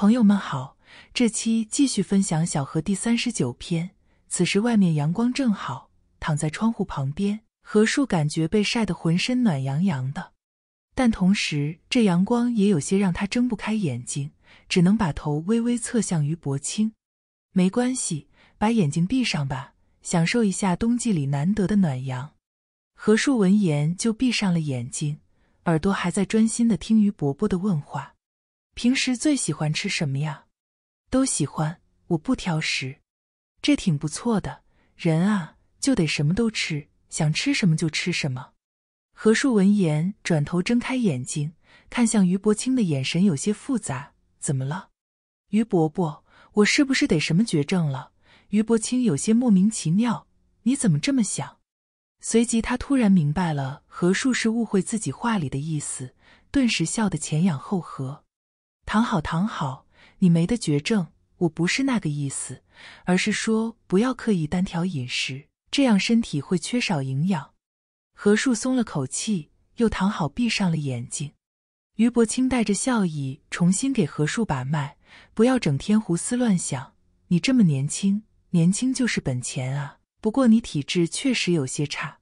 朋友们好，这期继续分享小河第三十九篇。此时外面阳光正好，躺在窗户旁边，何树感觉被晒得浑身暖洋洋的。但同时，这阳光也有些让他睁不开眼睛，只能把头微微侧向于伯清。没关系，把眼睛闭上吧，享受一下冬季里难得的暖阳。何树闻言就闭上了眼睛，耳朵还在专心的听于伯伯的问话。平时最喜欢吃什么呀？都喜欢，我不挑食，这挺不错的。人啊，就得什么都吃，想吃什么就吃什么。何树闻言，转头睁开眼睛，看向于伯清的眼神有些复杂。怎么了，于伯伯？我是不是得什么绝症了？于伯清有些莫名其妙，你怎么这么想？随即他突然明白了何树是误会自己话里的意思，顿时笑得前仰后合。躺好，躺好，你没得绝症，我不是那个意思，而是说不要刻意单挑饮食，这样身体会缺少营养。何树松了口气，又躺好，闭上了眼睛。于伯清带着笑意重新给何树把脉，不要整天胡思乱想，你这么年轻，年轻就是本钱啊。不过你体质确实有些差，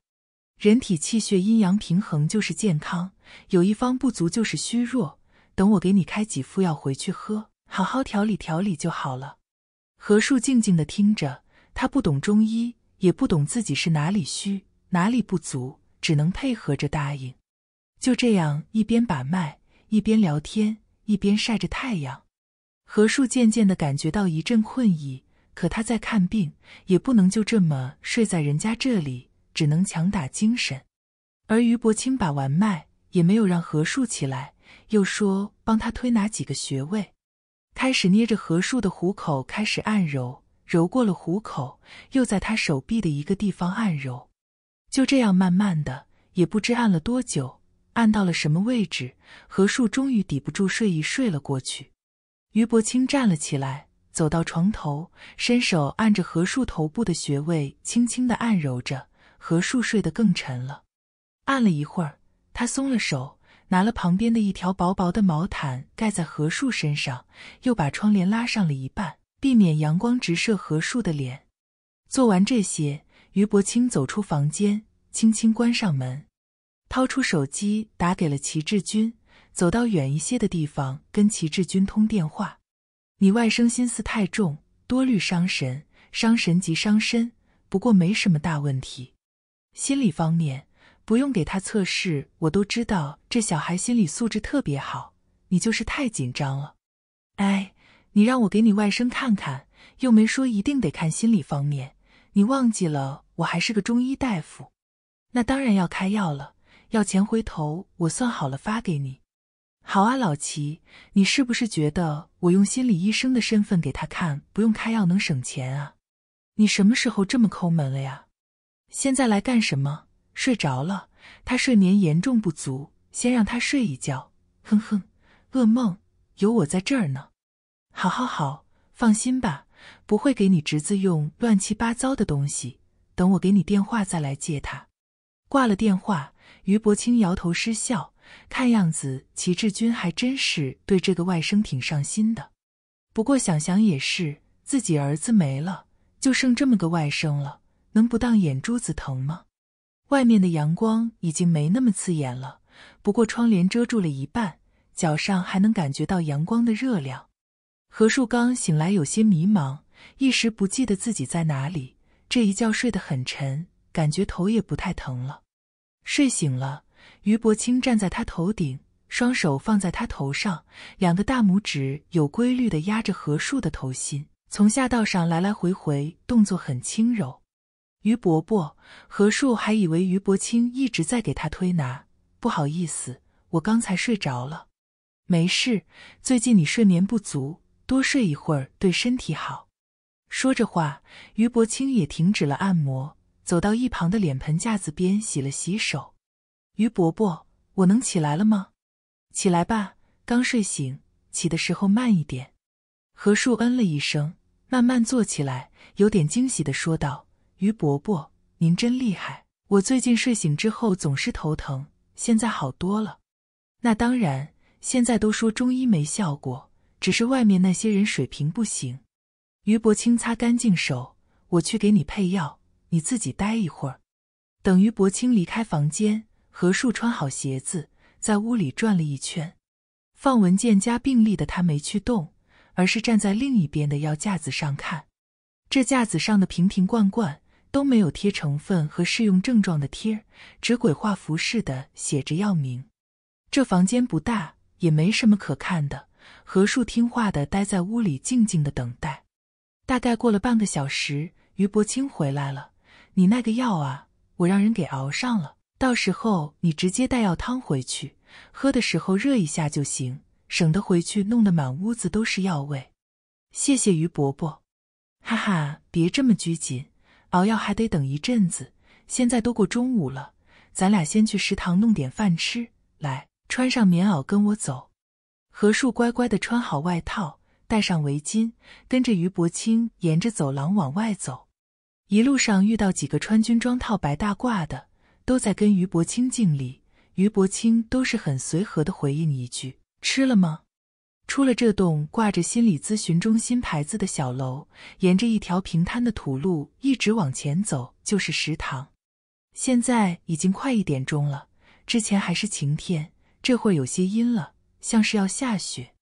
人体气血阴阳平衡就是健康，有一方不足就是虚弱。等我给你开几副药回去喝，好好调理调理就好了。何树静静的听着，他不懂中医，也不懂自己是哪里虚哪里不足，只能配合着答应。就这样，一边把脉，一边聊天，一边晒着太阳。何树渐渐的感觉到一阵困意，可他在看病，也不能就这么睡在人家这里，只能强打精神。而于伯清把完脉，也没有让何树起来。又说帮他推拿几个穴位，开始捏着何树的虎口，开始按揉，揉过了虎口，又在他手臂的一个地方按揉，就这样慢慢的，也不知按了多久，按到了什么位置，何树终于抵不住睡意，睡了过去。于伯清站了起来，走到床头，伸手按着何树头部的穴位，轻轻的按揉着，何树睡得更沉了。按了一会儿，他松了手。拿了旁边的一条薄薄的毛毯盖在何树身上，又把窗帘拉上了一半，避免阳光直射何树的脸。做完这些，于伯清走出房间，轻轻关上门，掏出手机打给了齐志军，走到远一些的地方跟齐志军通电话：“你外甥心思太重，多虑伤神，伤神即伤身。不过没什么大问题，心理方面。”不用给他测试，我都知道这小孩心理素质特别好。你就是太紧张了。哎，你让我给你外甥看看，又没说一定得看心理方面。你忘记了，我还是个中医大夫，那当然要开药了。要钱回头我算好了发给你。好啊，老齐，你是不是觉得我用心理医生的身份给他看，不用开药能省钱啊？你什么时候这么抠门了呀？现在来干什么？睡着了，他睡眠严重不足，先让他睡一觉。哼哼，噩梦，有我在这儿呢。好好好，放心吧，不会给你侄子用乱七八糟的东西。等我给你电话再来接他。挂了电话，于伯清摇头失笑。看样子齐志军还真是对这个外甥挺上心的。不过想想也是，自己儿子没了，就剩这么个外甥了，能不当眼珠子疼吗？外面的阳光已经没那么刺眼了，不过窗帘遮住了一半，脚上还能感觉到阳光的热量。何树刚醒来有些迷茫，一时不记得自己在哪里。这一觉睡得很沉，感觉头也不太疼了。睡醒了，于伯清站在他头顶，双手放在他头上，两个大拇指有规律地压着何树的头心，从下到上来来回回，动作很轻柔。于伯伯，何树还以为于伯清一直在给他推拿。不好意思，我刚才睡着了。没事，最近你睡眠不足，多睡一会儿对身体好。说着话，于伯清也停止了按摩，走到一旁的脸盆架子边洗了洗手。于伯伯，我能起来了吗？起来吧，刚睡醒，起的时候慢一点。何树嗯了一声，慢慢坐起来，有点惊喜的说道。于伯伯，您真厉害！我最近睡醒之后总是头疼，现在好多了。那当然，现在都说中医没效果，只是外面那些人水平不行。于伯清擦干净手，我去给你配药，你自己待一会儿。等于伯清离开房间，何树穿好鞋子，在屋里转了一圈，放文件夹、病历的他没去动，而是站在另一边的药架子上看，这架子上的瓶瓶罐罐。都没有贴成分和适用症状的贴，只鬼画符似的写着药名。这房间不大，也没什么可看的。何树听话的待在屋里，静静的等待。大概过了半个小时，于伯清回来了。你那个药啊，我让人给熬上了。到时候你直接带药汤回去，喝的时候热一下就行，省得回去弄得满屋子都是药味。谢谢于伯伯。哈哈，别这么拘谨。熬药还得等一阵子，现在都过中午了，咱俩先去食堂弄点饭吃。来，穿上棉袄跟我走。何树乖乖的穿好外套，戴上围巾，跟着于伯清沿着走廊往外走。一路上遇到几个穿军装套白大褂的，都在跟于伯清敬礼，于伯清都是很随和的回应一句：“吃了吗？”出了这栋挂着心理咨询中心牌子的小楼，沿着一条平摊的土路一直往前走，就是食堂。现在已经快一点钟了，之前还是晴天，这会儿有些阴了，像是要下雪。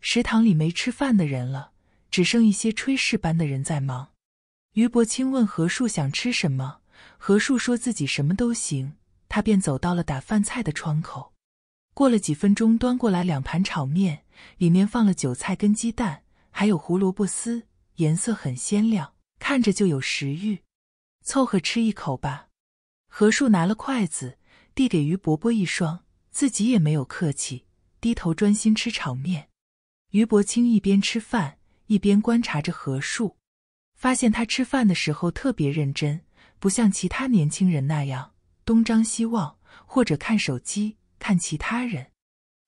食堂里没吃饭的人了，只剩一些炊事班的人在忙。于伯清问何树想吃什么，何树说自己什么都行，他便走到了打饭菜的窗口。过了几分钟，端过来两盘炒面。里面放了韭菜跟鸡蛋，还有胡萝卜丝，颜色很鲜亮，看着就有食欲。凑合吃一口吧。何树拿了筷子，递给于伯伯一双，自己也没有客气，低头专心吃炒面。于伯清一边吃饭，一边观察着何树，发现他吃饭的时候特别认真，不像其他年轻人那样东张西望或者看手机、看其他人。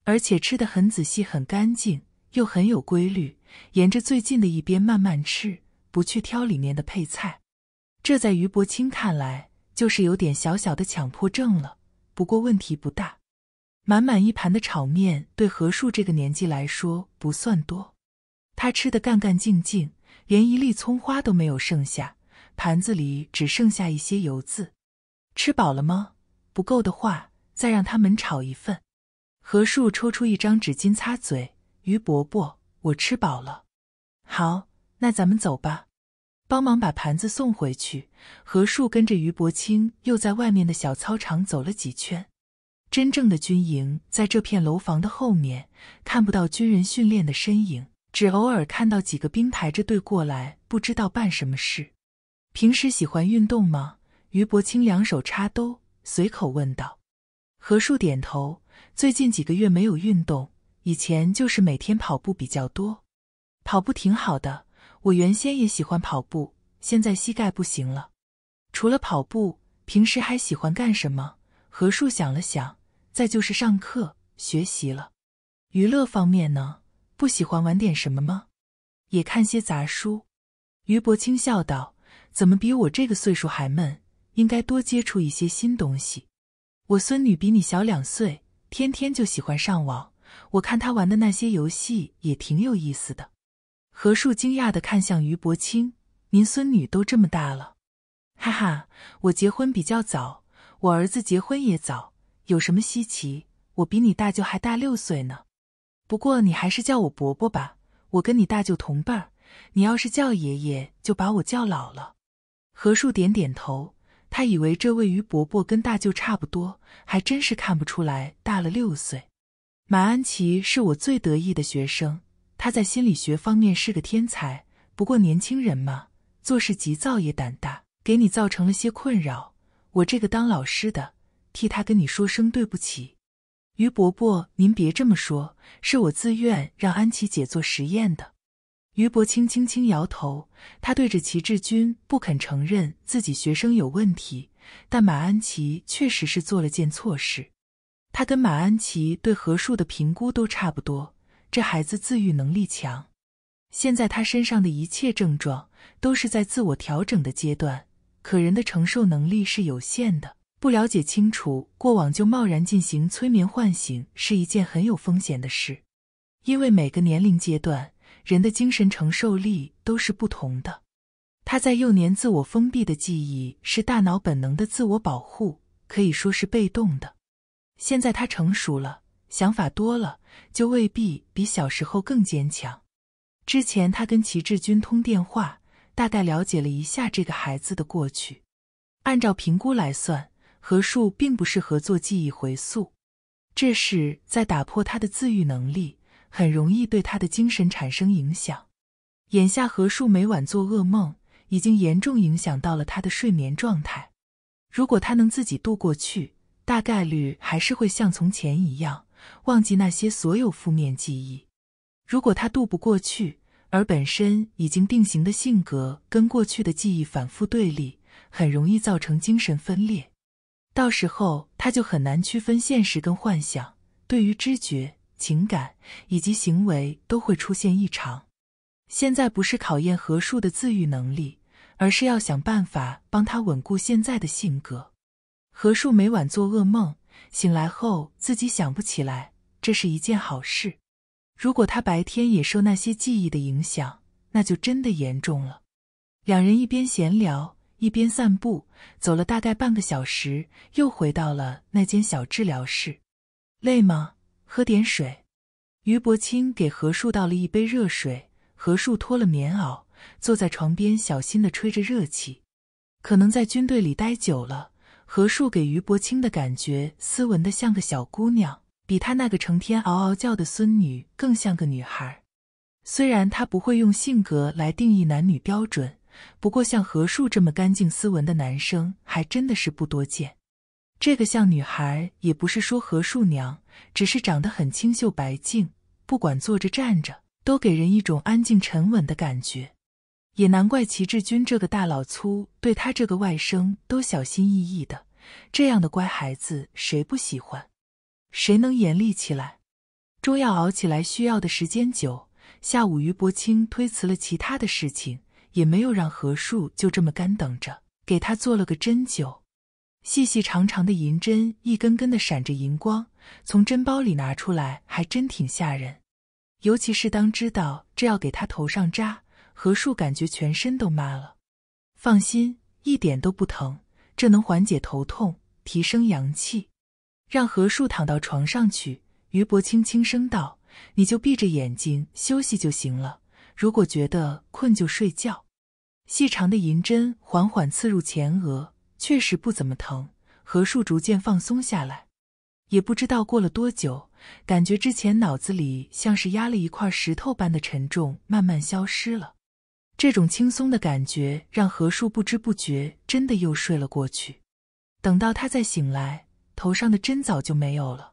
而且吃的很仔细、很干净，又很有规律，沿着最近的一边慢慢吃，不去挑里面的配菜。这在于伯清看来，就是有点小小的强迫症了。不过问题不大。满满一盘的炒面，对何树这个年纪来说不算多。他吃的干干净净，连一粒葱花都没有剩下，盘子里只剩下一些油渍。吃饱了吗？不够的话，再让他们炒一份。何树抽出一张纸巾擦嘴，于伯伯，我吃饱了。好，那咱们走吧。帮忙把盘子送回去。何树跟着于伯清又在外面的小操场走了几圈。真正的军营在这片楼房的后面，看不到军人训练的身影，只偶尔看到几个兵排着队过来，不知道办什么事。平时喜欢运动吗？于伯清两手插兜，随口问道。何树点头。最近几个月没有运动，以前就是每天跑步比较多，跑步挺好的。我原先也喜欢跑步，现在膝盖不行了。除了跑步，平时还喜欢干什么？何树想了想，再就是上课学习了。娱乐方面呢，不喜欢玩点什么吗？也看些杂书。于伯清笑道：“怎么比我这个岁数还闷？应该多接触一些新东西。我孙女比你小两岁。”天天就喜欢上网，我看他玩的那些游戏也挺有意思的。何树惊讶的看向于伯清：“您孙女都这么大了，哈哈，我结婚比较早，我儿子结婚也早，有什么稀奇？我比你大舅还大六岁呢。不过你还是叫我伯伯吧，我跟你大舅同辈儿，你要是叫爷爷，就把我叫老了。”何树点点头。他以为这位于伯伯跟大舅差不多，还真是看不出来大了六岁。马安琪是我最得意的学生，他在心理学方面是个天才。不过年轻人嘛，做事急躁也胆大，给你造成了些困扰。我这个当老师的，替他跟你说声对不起。于伯伯，您别这么说，是我自愿让安琪姐做实验的。于伯清轻轻摇头，他对着齐志军不肯承认自己学生有问题，但马安琪确实是做了件错事。他跟马安琪对何树的评估都差不多，这孩子自愈能力强，现在他身上的一切症状都是在自我调整的阶段。可人的承受能力是有限的，不了解清楚过往就贸然进行催眠唤醒，是一件很有风险的事，因为每个年龄阶段。人的精神承受力都是不同的。他在幼年自我封闭的记忆是大脑本能的自我保护，可以说是被动的。现在他成熟了，想法多了，就未必比小时候更坚强。之前他跟齐志军通电话，大概了解了一下这个孩子的过去。按照评估来算，何树并不适合做记忆回溯，这是在打破他的自愈能力。很容易对他的精神产生影响。眼下何树每晚做噩梦，已经严重影响到了他的睡眠状态。如果他能自己度过去，大概率还是会像从前一样，忘记那些所有负面记忆。如果他度不过去，而本身已经定型的性格跟过去的记忆反复对立，很容易造成精神分裂。到时候他就很难区分现实跟幻想，对于知觉。情感以及行为都会出现异常。现在不是考验何树的自愈能力，而是要想办法帮他稳固现在的性格。何树每晚做噩梦，醒来后自己想不起来，这是一件好事。如果他白天也受那些记忆的影响，那就真的严重了。两人一边闲聊一边散步，走了大概半个小时，又回到了那间小治疗室。累吗？喝点水。于伯清给何树倒了一杯热水，何树脱了棉袄，坐在床边，小心地吹着热气。可能在军队里待久了，何树给于伯清的感觉，斯文的像个小姑娘，比他那个成天嗷嗷叫的孙女更像个女孩。虽然他不会用性格来定义男女标准，不过像何树这么干净斯文的男生，还真的是不多见。这个像女孩，也不是说何树娘，只是长得很清秀白净，不管坐着站着，都给人一种安静沉稳的感觉。也难怪齐志军这个大老粗对他这个外甥都小心翼翼的。这样的乖孩子，谁不喜欢？谁能严厉起来？中药熬起来需要的时间久，下午于伯清推辞了其他的事情，也没有让何树就这么干等着，给他做了个针灸。细细长长的银针，一根根的闪着银光，从针包里拿出来，还真挺吓人。尤其是当知道这要给他头上扎，何树感觉全身都麻了。放心，一点都不疼，这能缓解头痛，提升阳气。让何树躺到床上去，于伯清轻声道：“你就闭着眼睛休息就行了，如果觉得困就睡觉。”细长的银针缓缓刺入前额。确实不怎么疼，何树逐渐放松下来，也不知道过了多久，感觉之前脑子里像是压了一块石头般的沉重慢慢消失了。这种轻松的感觉让何树不知不觉真的又睡了过去。等到他再醒来，头上的针早就没有了。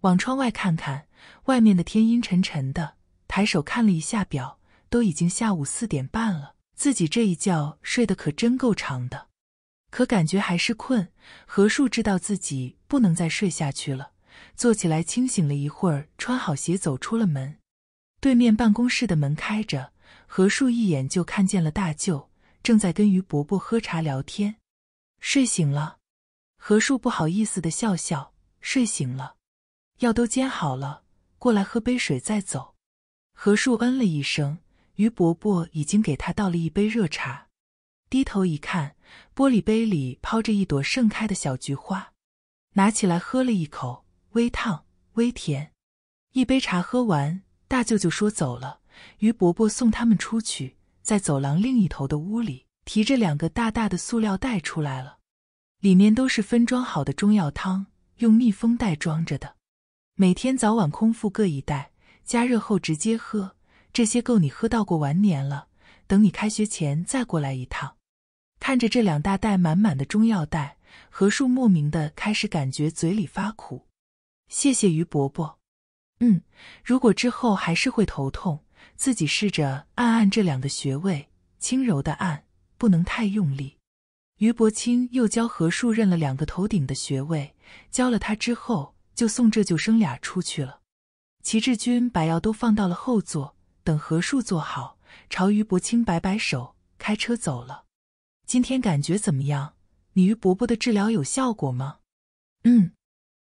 往窗外看看，外面的天阴沉沉的。抬手看了一下表，都已经下午四点半了。自己这一觉睡得可真够长的。可感觉还是困，何树知道自己不能再睡下去了，坐起来清醒了一会儿，穿好鞋走出了门。对面办公室的门开着，何树一眼就看见了大舅正在跟于伯伯喝茶聊天。睡醒了，何树不好意思的笑笑，睡醒了，药都煎好了，过来喝杯水再走。何树嗯了一声，于伯伯已经给他倒了一杯热茶，低头一看。玻璃杯里泡着一朵盛开的小菊花，拿起来喝了一口，微烫，微甜。一杯茶喝完，大舅舅说走了。于伯伯送他们出去，在走廊另一头的屋里提着两个大大的塑料袋出来了，里面都是分装好的中药汤，用密封袋装着的。每天早晚空腹各一袋，加热后直接喝。这些够你喝到过完年了。等你开学前再过来一趟。看着这两大袋满满的中药袋，何树莫名的开始感觉嘴里发苦。谢谢于伯伯。嗯，如果之后还是会头痛，自己试着按按这两个穴位，轻柔的按，不能太用力。于伯清又教何树认了两个头顶的穴位，教了他之后，就送这救生俩出去了。齐志军把药都放到了后座，等何树坐好，朝于伯清摆摆手，开车走了。今天感觉怎么样？你于伯伯的治疗有效果吗？嗯，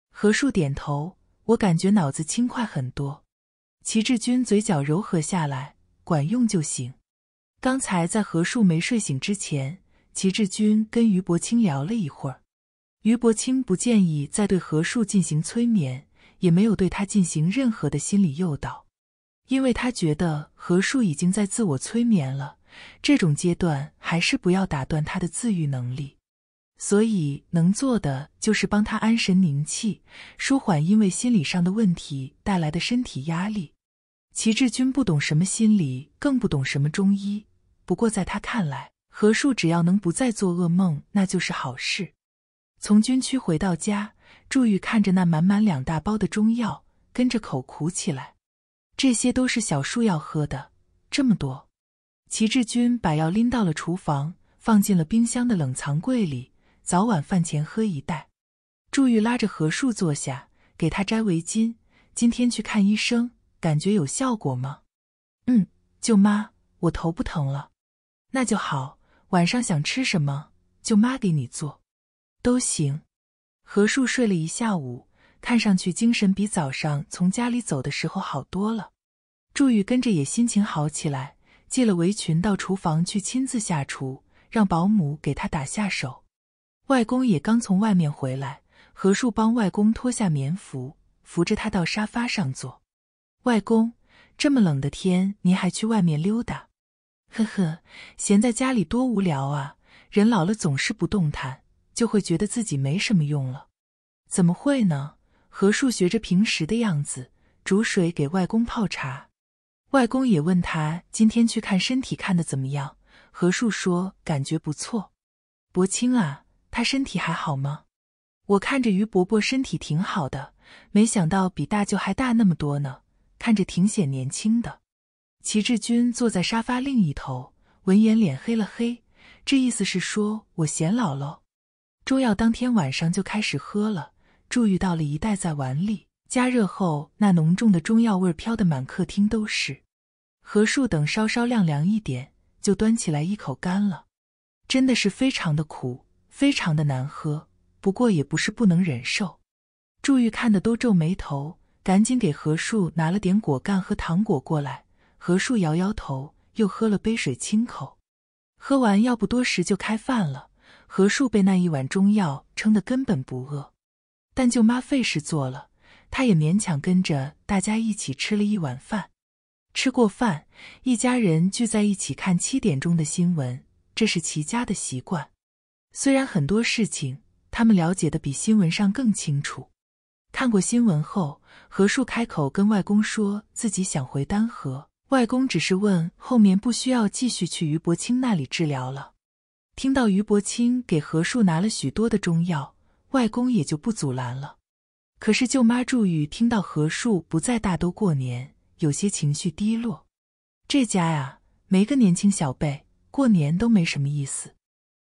何树点头。我感觉脑子轻快很多。齐志军嘴角柔和下来，管用就行。刚才在何树没睡醒之前，齐志军跟于伯清聊了一会儿。于伯清不建议再对何树进行催眠，也没有对他进行任何的心理诱导，因为他觉得何树已经在自我催眠了。这种阶段还是不要打断他的自愈能力，所以能做的就是帮他安神宁气，舒缓因为心理上的问题带来的身体压力。齐志军不懂什么心理，更不懂什么中医，不过在他看来，何树只要能不再做噩梦，那就是好事。从军区回到家，祝玉看着那满满两大包的中药，跟着口苦起来。这些都是小树要喝的，这么多。齐志军把药拎到了厨房，放进了冰箱的冷藏柜里，早晚饭前喝一袋。祝玉拉着何树坐下，给他摘围巾。今天去看医生，感觉有效果吗？嗯，舅妈，我头不疼了，那就好。晚上想吃什么，舅妈给你做，都行。何树睡了一下午，看上去精神比早上从家里走的时候好多了。祝玉跟着也心情好起来。系了围裙到厨房去亲自下厨，让保姆给他打下手。外公也刚从外面回来，何树帮外公脱下棉服，扶着他到沙发上坐。外公，这么冷的天，您还去外面溜达？呵呵，闲在家里多无聊啊！人老了总是不动弹，就会觉得自己没什么用了。怎么会呢？何树学着平时的样子，煮水给外公泡茶。外公也问他今天去看身体看的怎么样？何树说感觉不错。伯清啊，他身体还好吗？我看着于伯伯身体挺好的，没想到比大舅还大那么多呢，看着挺显年轻的。齐志军坐在沙发另一头，闻言脸黑了黑，这意思是说我显老喽？中药当天晚上就开始喝了，注意到了一袋在碗里。加热后，那浓重的中药味飘得满客厅都是。何树等稍稍晾凉一点，就端起来一口干了。真的是非常的苦，非常的难喝。不过也不是不能忍受。祝玉看的都皱眉头，赶紧给何树拿了点果干和糖果过来。何树摇摇头，又喝了杯水清口。喝完，药不多时就开饭了。何树被那一碗中药撑得根本不饿，但舅妈费事做了。他也勉强跟着大家一起吃了一碗饭。吃过饭，一家人聚在一起看七点钟的新闻，这是齐家的习惯。虽然很多事情他们了解的比新闻上更清楚。看过新闻后，何树开口跟外公说自己想回丹河。外公只是问后面不需要继续去于伯清那里治疗了。听到于伯清给何树拿了许多的中药，外公也就不阻拦了。可是舅妈祝玉听到何树不在大都过年，有些情绪低落。这家呀，没个年轻小辈，过年都没什么意思。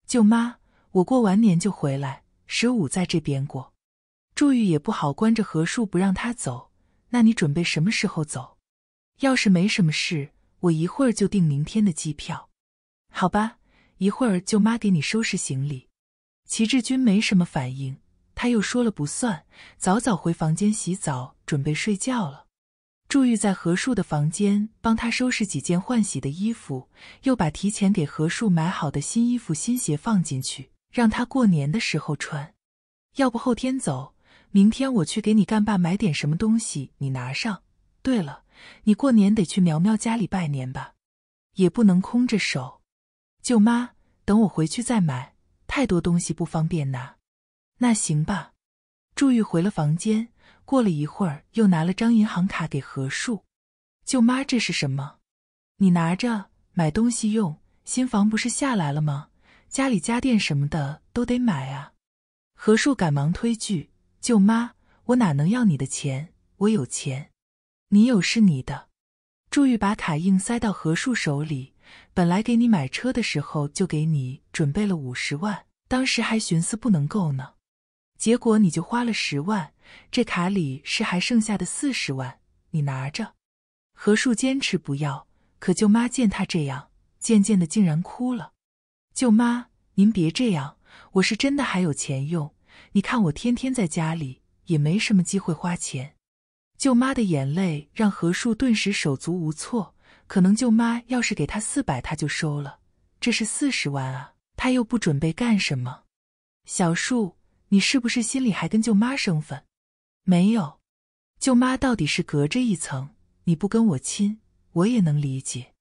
舅妈，我过完年就回来，十五在这边过。祝玉也不好关着何树不让他走。那你准备什么时候走？要是没什么事，我一会儿就订明天的机票。好吧，一会儿舅妈给你收拾行李。齐志军没什么反应。他又说了不算，早早回房间洗澡，准备睡觉了。祝玉在何树的房间帮他收拾几件换洗的衣服，又把提前给何树买好的新衣服、新鞋放进去，让他过年的时候穿。要不后天走，明天我去给你干爸买点什么东西，你拿上。对了，你过年得去苗苗家里拜年吧，也不能空着手。舅妈，等我回去再买，太多东西不方便拿。那行吧，祝玉回了房间，过了一会儿又拿了张银行卡给何树。舅妈，这是什么？你拿着，买东西用。新房不是下来了吗？家里家电什么的都得买啊。何树赶忙推拒，舅妈，我哪能要你的钱？我有钱，你有是你的。祝玉把卡硬塞到何树手里。本来给你买车的时候就给你准备了五十万，当时还寻思不能够呢。结果你就花了十万，这卡里是还剩下的四十万，你拿着。何树坚持不要，可舅妈见他这样，渐渐的竟然哭了。舅妈，您别这样，我是真的还有钱用。你看我天天在家里，也没什么机会花钱。舅妈的眼泪让何树顿时手足无措。可能舅妈要是给他四百，他就收了。这是四十万啊，他又不准备干什么。小树。你是不是心里还跟舅妈生分？没有，舅妈到底是隔着一层，你不跟我亲，我也能理解。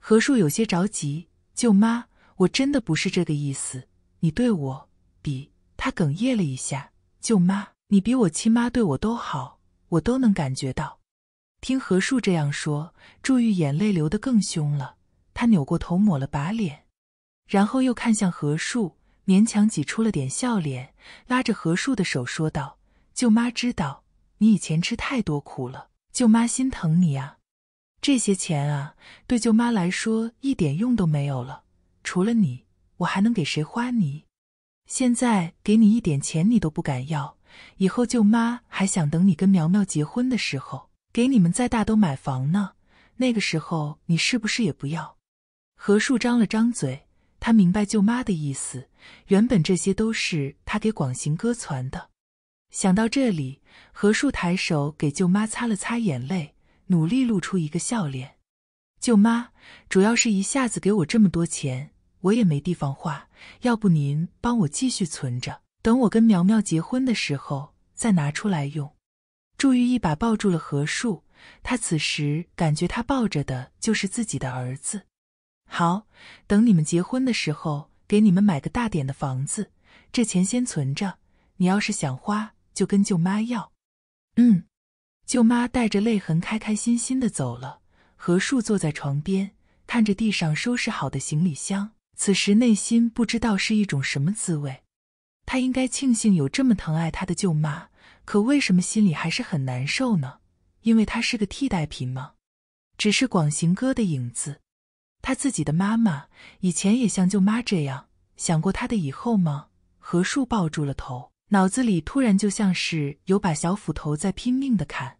何树有些着急，舅妈，我真的不是这个意思，你对我比……他哽咽了一下，舅妈，你比我亲妈对我都好，我都能感觉到。听何树这样说，祝玉眼泪流得更凶了，他扭过头抹了把脸，然后又看向何树。勉强挤出了点笑脸，拉着何树的手说道：“舅妈知道你以前吃太多苦了，舅妈心疼你啊。这些钱啊，对舅妈来说一点用都没有了。除了你，我还能给谁花？你现在给你一点钱，你都不敢要。以后舅妈还想等你跟苗苗结婚的时候，给你们在大都买房呢。那个时候，你是不是也不要？”何树张了张嘴。他明白舅妈的意思，原本这些都是他给广行哥攒的。想到这里，何树抬手给舅妈擦了擦眼泪，努力露出一个笑脸。舅妈，主要是一下子给我这么多钱，我也没地方花，要不您帮我继续存着，等我跟苗苗结婚的时候再拿出来用。祝玉一把抱住了何树，他此时感觉他抱着的就是自己的儿子。好，等你们结婚的时候，给你们买个大点的房子。这钱先存着，你要是想花，就跟舅妈要。嗯，舅妈带着泪痕，开开心心的走了。何树坐在床边，看着地上收拾好的行李箱，此时内心不知道是一种什么滋味。他应该庆幸有这么疼爱他的舅妈，可为什么心里还是很难受呢？因为他是个替代品吗？只是广行哥的影子。他自己的妈妈以前也像舅妈这样想过他的以后吗？何树抱住了头，脑子里突然就像是有把小斧头在拼命的砍，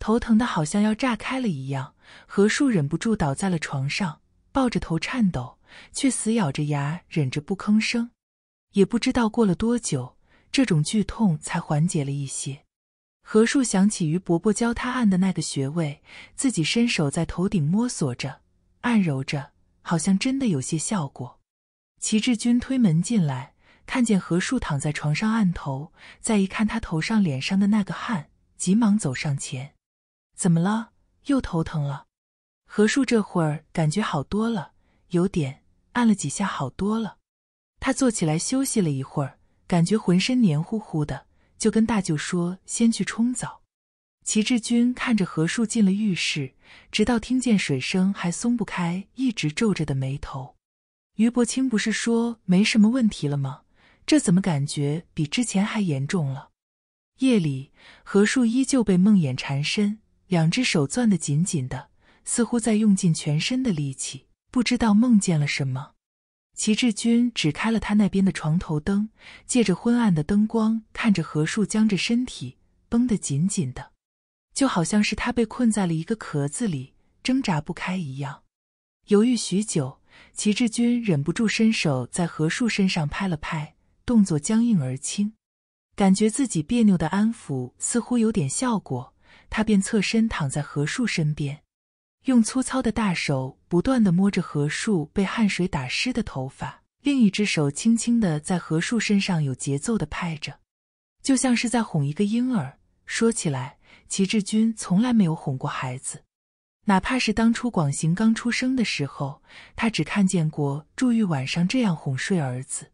头疼的好像要炸开了一样。何树忍不住倒在了床上，抱着头颤抖，却死咬着牙忍着不吭声。也不知道过了多久，这种剧痛才缓解了一些。何树想起于伯伯教他按的那个穴位，自己伸手在头顶摸索着。按揉着，好像真的有些效果。齐志军推门进来，看见何树躺在床上按头，再一看他头上、脸上的那个汗，急忙走上前：“怎么了？又头疼了？”何树这会儿感觉好多了，有点按了几下好多了。他坐起来休息了一会儿，感觉浑身黏糊糊的，就跟大舅说：“先去冲澡。”齐志军看着何树进了浴室，直到听见水声，还松不开一直皱着的眉头。于伯清不是说没什么问题了吗？这怎么感觉比之前还严重了？夜里，何树依旧被梦魇缠身，两只手攥得紧紧的，似乎在用尽全身的力气，不知道梦见了什么。齐志军只开了他那边的床头灯，借着昏暗的灯光看着何树僵着身体，绷得紧紧的。就好像是他被困在了一个壳子里，挣扎不开一样。犹豫许久，齐志军忍不住伸手在何树身上拍了拍，动作僵硬而轻，感觉自己别扭的安抚似乎有点效果，他便侧身躺在何树身边，用粗糙的大手不断的摸着何树被汗水打湿的头发，另一只手轻轻的在何树身上有节奏的拍着，就像是在哄一个婴儿。说起来。齐志军从来没有哄过孩子，哪怕是当初广行刚出生的时候，他只看见过祝玉晚上这样哄睡儿子。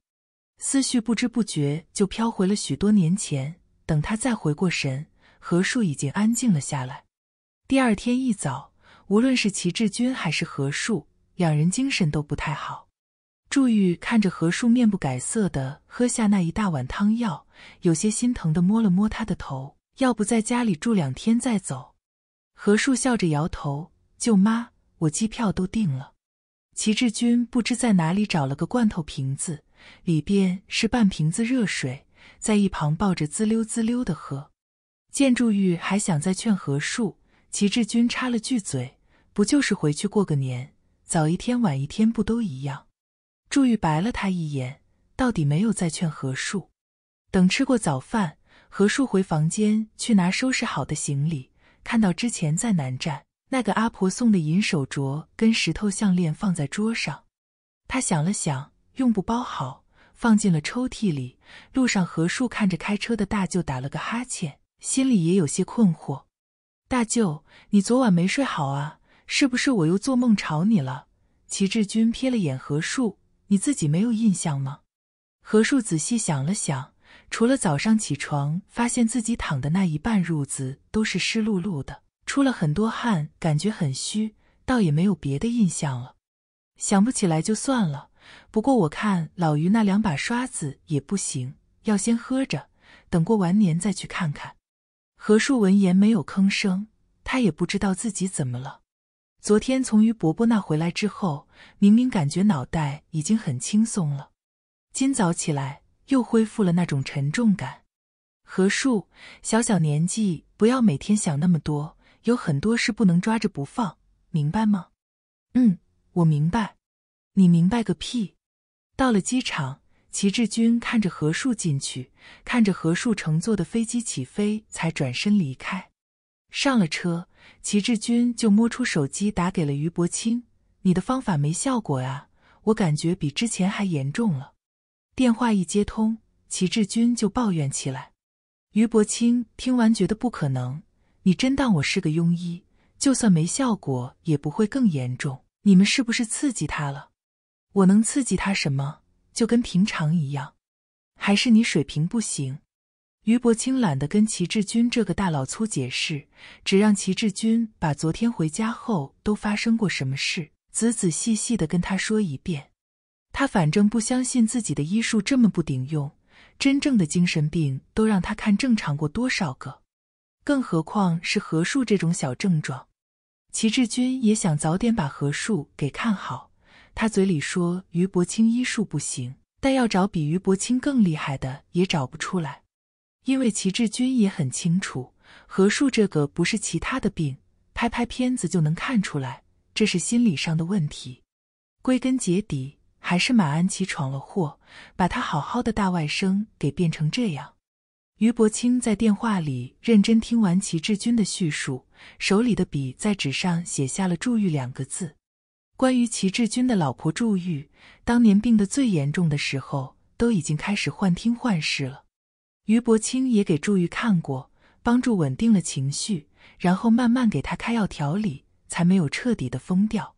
思绪不知不觉就飘回了许多年前。等他再回过神，何树已经安静了下来。第二天一早，无论是齐志军还是何树，两人精神都不太好。祝玉看着何树面不改色的喝下那一大碗汤药，有些心疼的摸了摸他的头。要不在家里住两天再走？何树笑着摇头：“舅妈，我机票都订了。”齐志军不知在哪里找了个罐头瓶子，里边是半瓶子热水，在一旁抱着滋溜滋溜的喝。建筑玉还想再劝何树，齐志军插了句嘴：“不就是回去过个年，早一天晚一天不都一样？”祝玉白了他一眼，到底没有再劝何树。等吃过早饭。何树回房间去拿收拾好的行李，看到之前在南站那个阿婆送的银手镯跟石头项链放在桌上，他想了想，用布包好，放进了抽屉里。路上，何树看着开车的大舅打了个哈欠，心里也有些困惑：“大舅，你昨晚没睡好啊？是不是我又做梦吵你了？”齐志军瞥了眼何树：“你自己没有印象吗？”何树仔细想了想。除了早上起床，发现自己躺的那一半褥子都是湿漉漉的，出了很多汗，感觉很虚，倒也没有别的印象了。想不起来就算了。不过我看老于那两把刷子也不行，要先喝着，等过完年再去看看。何树闻言没有吭声，他也不知道自己怎么了。昨天从于伯伯那回来之后，明明感觉脑袋已经很轻松了，今早起来。又恢复了那种沉重感。何树，小小年纪，不要每天想那么多，有很多事不能抓着不放，明白吗？嗯，我明白。你明白个屁！到了机场，齐志军看着何树进去，看着何树乘坐的飞机起飞，才转身离开。上了车，齐志军就摸出手机打给了于伯清：“你的方法没效果呀，我感觉比之前还严重了。”电话一接通，齐志军就抱怨起来。于伯清听完觉得不可能，你真当我是个庸医？就算没效果，也不会更严重。你们是不是刺激他了？我能刺激他什么？就跟平常一样。还是你水平不行。于伯清懒得跟齐志军这个大老粗解释，只让齐志军把昨天回家后都发生过什么事，仔仔细细的跟他说一遍。他反正不相信自己的医术这么不顶用，真正的精神病都让他看正常过多少个，更何况是何树这种小症状。齐志军也想早点把何树给看好，他嘴里说于伯清医术不行，但要找比于伯清更厉害的也找不出来，因为齐志军也很清楚何树这个不是其他的病，拍拍片子就能看出来，这是心理上的问题，归根结底。还是马安琪闯了祸，把他好好的大外甥给变成这样。于伯清在电话里认真听完齐志军的叙述，手里的笔在纸上写下了“祝玉”两个字。关于齐志军的老婆祝玉，当年病得最严重的时候，都已经开始幻听幻视了。于伯清也给祝玉看过，帮助稳定了情绪，然后慢慢给他开药调理，才没有彻底的疯掉。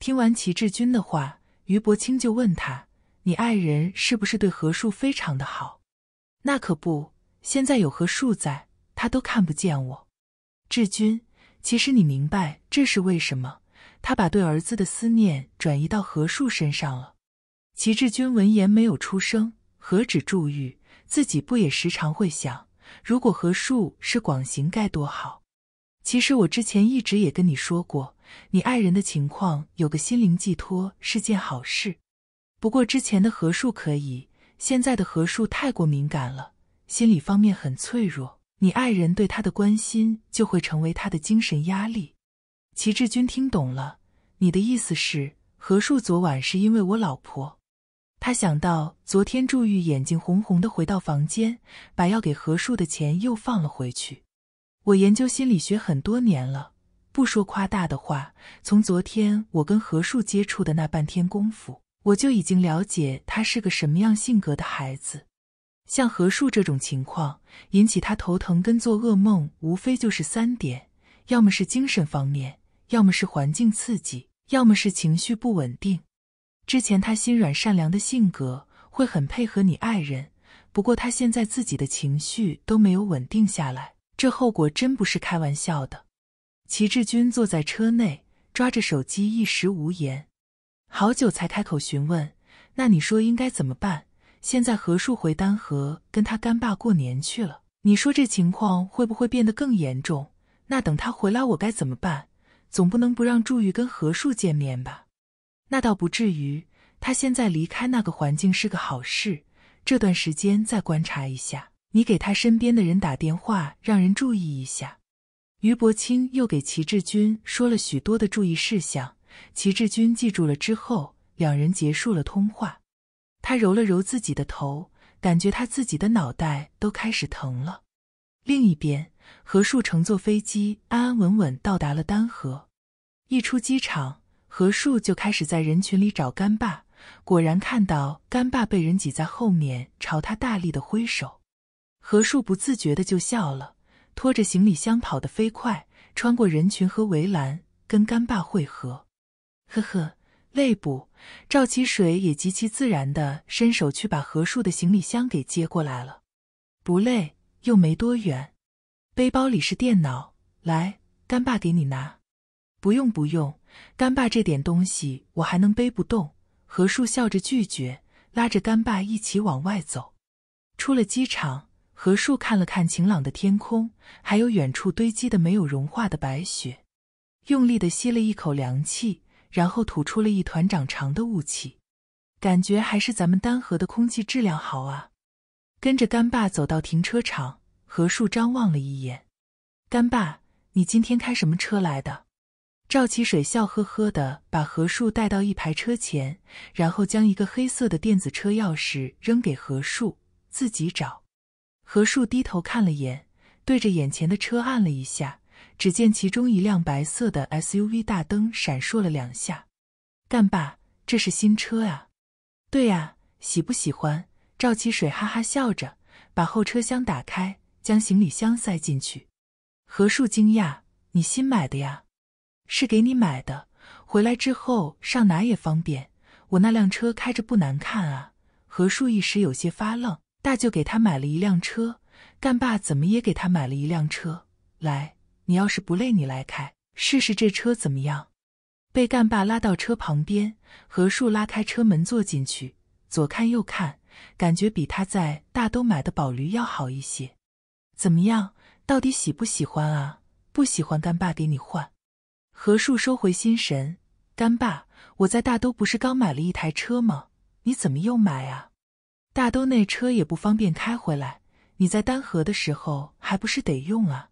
听完齐志军的话。于伯清就问他：“你爱人是不是对何树非常的好？”“那可不，现在有何树在，他都看不见我。”志军，其实你明白这是为什么？他把对儿子的思念转移到何树身上了。齐志军闻言没有出声。何止注意，自己不也时常会想，如果何树是广行该多好？其实我之前一直也跟你说过，你爱人的情况有个心灵寄托是件好事。不过之前的何树可以，现在的何树太过敏感了，心理方面很脆弱，你爱人对他的关心就会成为他的精神压力。齐志军听懂了，你的意思是何树昨晚是因为我老婆？他想到昨天祝玉眼睛红红的回到房间，把要给何树的钱又放了回去。我研究心理学很多年了，不说夸大的话，从昨天我跟何树接触的那半天功夫，我就已经了解他是个什么样性格的孩子。像何树这种情况，引起他头疼跟做噩梦，无非就是三点：要么是精神方面，要么是环境刺激，要么是情绪不稳定。之前他心软善良的性格会很配合你爱人，不过他现在自己的情绪都没有稳定下来。这后果真不是开玩笑的。齐志军坐在车内，抓着手机，一时无言，好久才开口询问：“那你说应该怎么办？现在何树回丹河跟他干爸过年去了，你说这情况会不会变得更严重？那等他回来，我该怎么办？总不能不让祝玉跟何树见面吧？那倒不至于，他现在离开那个环境是个好事，这段时间再观察一下。”你给他身边的人打电话，让人注意一下。于伯清又给齐志军说了许多的注意事项，齐志军记住了之后，两人结束了通话。他揉了揉自己的头，感觉他自己的脑袋都开始疼了。另一边，何树乘坐飞机安安稳稳到达了丹河。一出机场，何树就开始在人群里找干爸，果然看到干爸被人挤在后面，朝他大力的挥手。何树不自觉的就笑了，拖着行李箱跑得飞快，穿过人群和围栏，跟干爸汇合。呵呵，累不？赵启水也极其自然的伸手去把何树的行李箱给接过来了。不累，又没多远。背包里是电脑，来，干爸给你拿。不用不用，干爸这点东西我还能背不动。何树笑着拒绝，拉着干爸一起往外走。出了机场。何树看了看晴朗的天空，还有远处堆积的没有融化的白雪，用力的吸了一口凉气，然后吐出了一团长长的雾气。感觉还是咱们丹河的空气质量好啊！跟着干爸走到停车场，何树张望了一眼，干爸，你今天开什么车来的？赵启水笑呵呵的把何树带到一排车前，然后将一个黑色的电子车钥匙扔给何树，自己找。何树低头看了眼，对着眼前的车按了一下，只见其中一辆白色的 SUV 大灯闪烁了两下。干爸，这是新车啊！对呀，喜不喜欢？赵启水哈哈笑着，把后车厢打开，将行李箱塞进去。何树惊讶：“你新买的呀？是给你买的，回来之后上哪也方便。我那辆车开着不难看啊。”何树一时有些发愣。大舅给他买了一辆车，干爸怎么也给他买了一辆车。来，你要是不累，你来开试试这车怎么样？被干爸拉到车旁边，何树拉开车门坐进去，左看右看，感觉比他在大都买的宝驴要好一些。怎么样？到底喜不喜欢啊？不喜欢，干爸给你换。何树收回心神，干爸，我在大都不是刚买了一台车吗？你怎么又买啊？大兜那车也不方便开回来，你在丹河的时候还不是得用啊？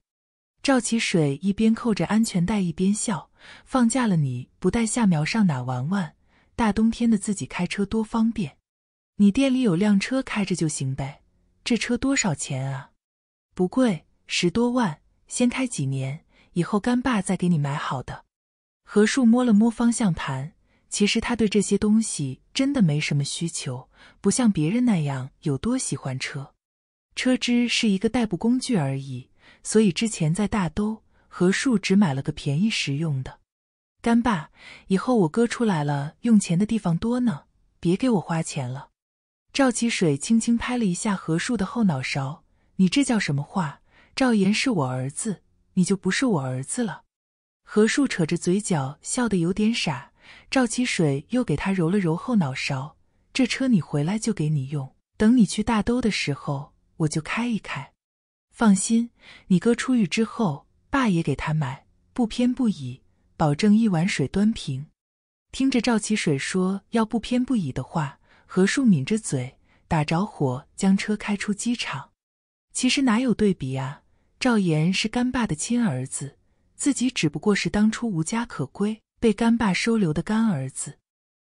赵启水一边扣着安全带一边笑：“放假了你不带夏苗上哪玩玩？大冬天的自己开车多方便。你店里有辆车开着就行呗。这车多少钱啊？不贵，十多万。先开几年，以后干爸再给你买好的。”何树摸了摸方向盘。其实他对这些东西真的没什么需求，不像别人那样有多喜欢车，车只是一个代步工具而已。所以之前在大都，何树只买了个便宜实用的。干爸，以后我哥出来了，用钱的地方多呢，别给我花钱了。赵启水轻轻拍了一下何树的后脑勺：“你这叫什么话？赵岩是我儿子，你就不是我儿子了。”何树扯着嘴角笑得有点傻。赵启水又给他揉了揉后脑勺，这车你回来就给你用，等你去大都的时候我就开一开。放心，你哥出狱之后，爸也给他买，不偏不倚，保证一碗水端平。听着赵启水说要不偏不倚的话，何树抿着嘴打着火将车开出机场。其实哪有对比啊？赵岩是干爸的亲儿子，自己只不过是当初无家可归。被干爸收留的干儿子，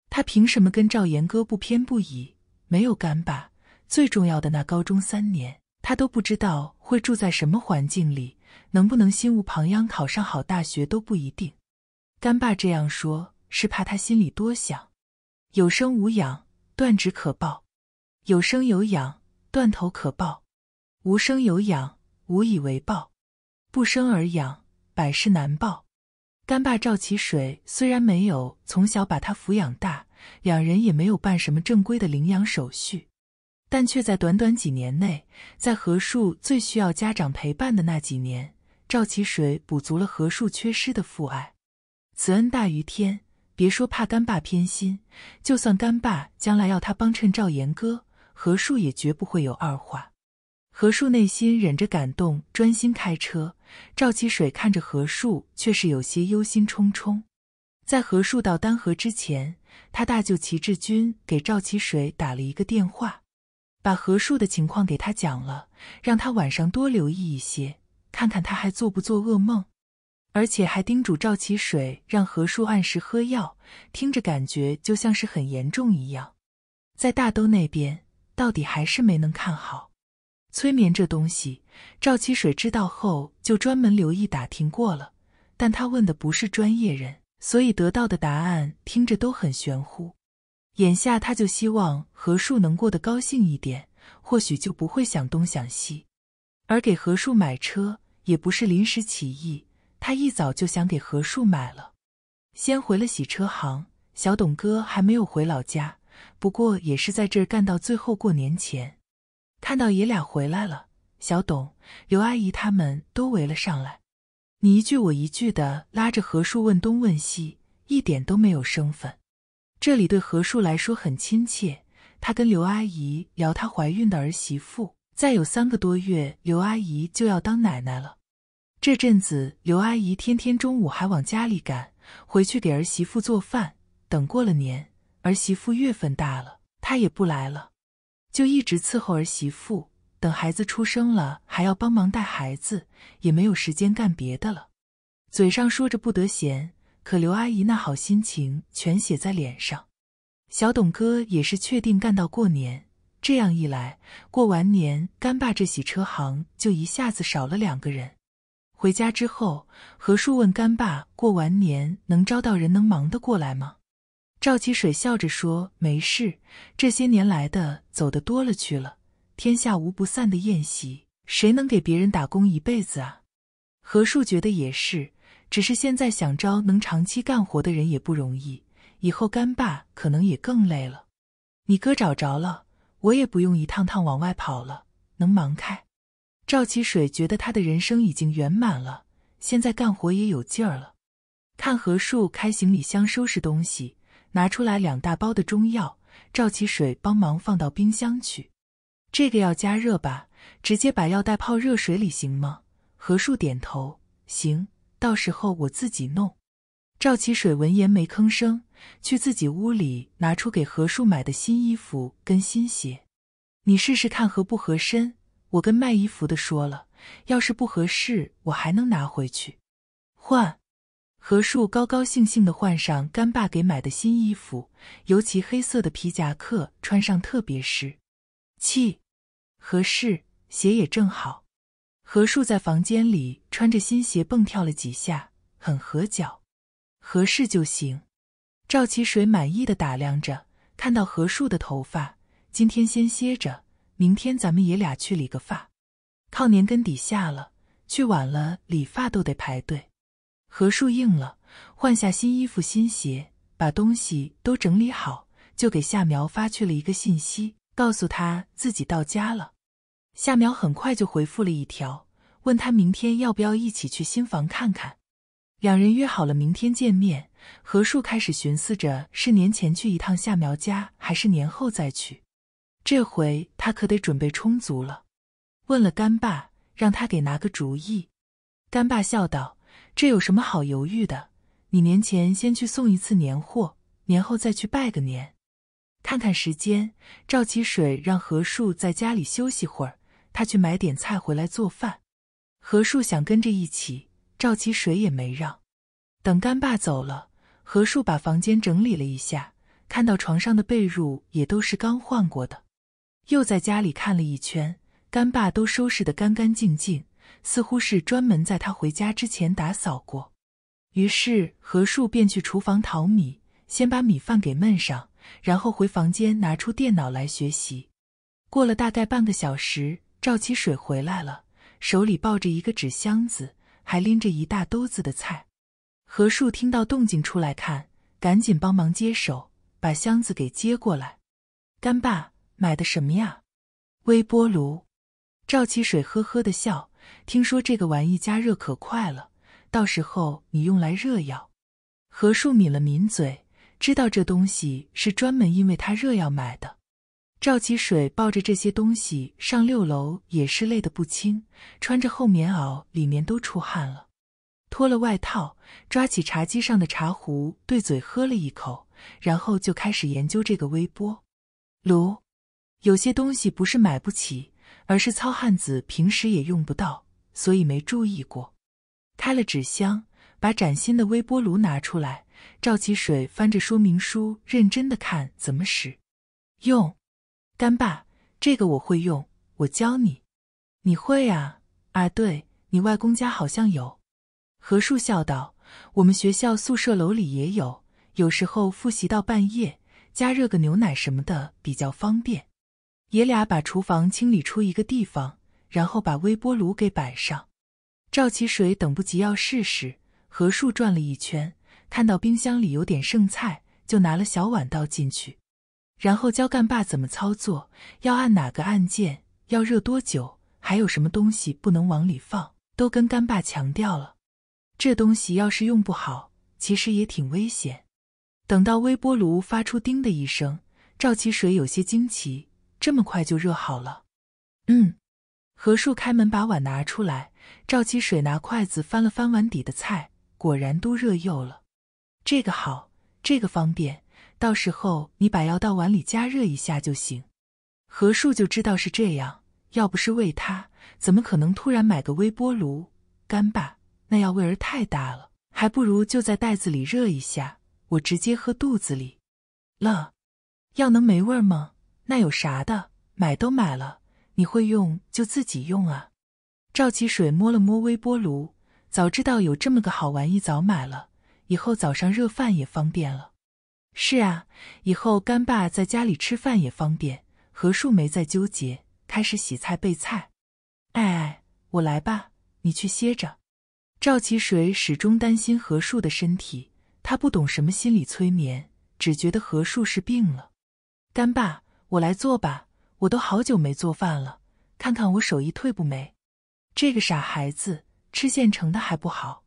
他凭什么跟赵岩哥不偏不倚？没有干爸，最重要的那高中三年，他都不知道会住在什么环境里，能不能心无旁骛考上好大学都不一定。干爸这样说，是怕他心里多想。有生无养，断指可报；有生有养，断头可报；无生有养，无以为报；不生而养，百世难报。干爸赵其水虽然没有从小把他抚养大，两人也没有办什么正规的领养手续，但却在短短几年内，在何树最需要家长陪伴的那几年，赵其水补足了何树缺失的父爱。此恩大于天，别说怕干爸偏心，就算干爸将来要他帮衬赵岩哥，何树也绝不会有二话。何树内心忍着感动，专心开车。赵齐水看着何树，却是有些忧心忡忡。在何树到丹河之前，他大舅齐志军给赵齐水打了一个电话，把何树的情况给他讲了，让他晚上多留意一些，看看他还做不做噩梦，而且还叮嘱赵齐水让何树按时喝药。听着感觉就像是很严重一样，在大都那边到底还是没能看好。催眠这东西，赵七水知道后就专门留意打听过了，但他问的不是专业人，所以得到的答案听着都很玄乎。眼下他就希望何树能过得高兴一点，或许就不会想东想西。而给何树买车也不是临时起意，他一早就想给何树买了。先回了洗车行，小董哥还没有回老家，不过也是在这儿干到最后过年前。看到爷俩回来了，小董、刘阿姨他们都围了上来，你一句我一句的拉着何树问东问西，一点都没有生分。这里对何树来说很亲切，他跟刘阿姨聊他怀孕的儿媳妇，再有三个多月，刘阿姨就要当奶奶了。这阵子，刘阿姨天天中午还往家里赶，回去给儿媳妇做饭。等过了年，儿媳妇月份大了，她也不来了。就一直伺候儿媳妇，等孩子出生了还要帮忙带孩子，也没有时间干别的了。嘴上说着不得闲，可刘阿姨那好心情全写在脸上。小董哥也是确定干到过年，这样一来，过完年干爸这洗车行就一下子少了两个人。回家之后，何叔问干爸：过完年能招到人，能忙得过来吗？赵启水笑着说：“没事，这些年来的走的多了去了，天下无不散的宴席，谁能给别人打工一辈子啊？”何树觉得也是，只是现在想招能长期干活的人也不容易，以后干爸可能也更累了。你哥找着了，我也不用一趟趟往外跑了，能忙开。赵启水觉得他的人生已经圆满了，现在干活也有劲儿了。看何树开行李箱收拾东西。拿出来两大包的中药，赵启水帮忙放到冰箱去。这个要加热吧？直接把药袋泡热水里行吗？何树点头，行，到时候我自己弄。赵启水闻言没吭声，去自己屋里拿出给何树买的新衣服跟新鞋，你试试看合不合身。我跟卖衣服的说了，要是不合适我还能拿回去换。何树高高兴兴地换上干爸给买的新衣服，尤其黑色的皮夹克穿上特别适，气合适，鞋也正好。何树在房间里穿着新鞋蹦跳了几下，很合脚，合适就行。赵其水满意的打量着，看到何树的头发，今天先歇着，明天咱们爷俩去理个发，靠年根底下了，去晚了理发都得排队。何树应了，换下新衣服、新鞋，把东西都整理好，就给夏苗发去了一个信息，告诉他自己到家了。夏苗很快就回复了一条，问他明天要不要一起去新房看看。两人约好了明天见面。何树开始寻思着是年前去一趟夏苗家，还是年后再去。这回他可得准备充足了。问了干爸，让他给拿个主意。干爸笑道。这有什么好犹豫的？你年前先去送一次年货，年后再去拜个年。看看时间，赵启水让何树在家里休息会儿，他去买点菜回来做饭。何树想跟着一起，赵启水也没让。等干爸走了，何树把房间整理了一下，看到床上的被褥也都是刚换过的，又在家里看了一圈，干爸都收拾得干干净净。似乎是专门在他回家之前打扫过，于是何树便去厨房淘米，先把米饭给焖上，然后回房间拿出电脑来学习。过了大概半个小时，赵启水回来了，手里抱着一个纸箱子，还拎着一大兜子的菜。何树听到动静出来看，赶紧帮忙接手，把箱子给接过来。干爸买的什么呀？微波炉。赵启水呵呵的笑。听说这个玩意加热可快了，到时候你用来热药。何树抿了抿嘴，知道这东西是专门因为他热药买的。赵启水抱着这些东西上六楼也是累得不轻，穿着厚棉袄里面都出汗了，脱了外套，抓起茶几上的茶壶对嘴喝了一口，然后就开始研究这个微波炉。有些东西不是买不起。而是糙汉子平时也用不到，所以没注意过。开了纸箱，把崭新的微波炉拿出来。赵其水翻着说明书，认真的看怎么使用。干爸，这个我会用，我教你。你会啊？啊，对你外公家好像有。何树笑道：“我们学校宿舍楼里也有，有时候复习到半夜，加热个牛奶什么的比较方便。”爷俩把厨房清理出一个地方，然后把微波炉给摆上。赵启水等不及要试试，何树转了一圈，看到冰箱里有点剩菜，就拿了小碗倒进去，然后教干爸怎么操作，要按哪个按键，要热多久，还有什么东西不能往里放，都跟干爸强调了。这东西要是用不好，其实也挺危险。等到微波炉发出“叮”的一声，赵启水有些惊奇。这么快就热好了，嗯。何树开门把碗拿出来，照起水，拿筷子翻了翻碗底的菜，果然都热又了。这个好，这个方便。到时候你把药到碗里加热一下就行。何树就知道是这样，要不是为他，怎么可能突然买个微波炉？干爸，那药味儿太大了，还不如就在袋子里热一下，我直接喝肚子里乐，药能没味儿吗？那有啥的，买都买了，你会用就自己用啊。赵启水摸了摸微波炉，早知道有这么个好玩意，早买了，以后早上热饭也方便了。是啊，以后干爸在家里吃饭也方便。何树没再纠结，开始洗菜备菜。哎哎，我来吧，你去歇着。赵启水始终担心何树的身体，他不懂什么心理催眠，只觉得何树是病了。干爸。我来做吧，我都好久没做饭了，看看我手艺退步没。这个傻孩子吃现成的还不好。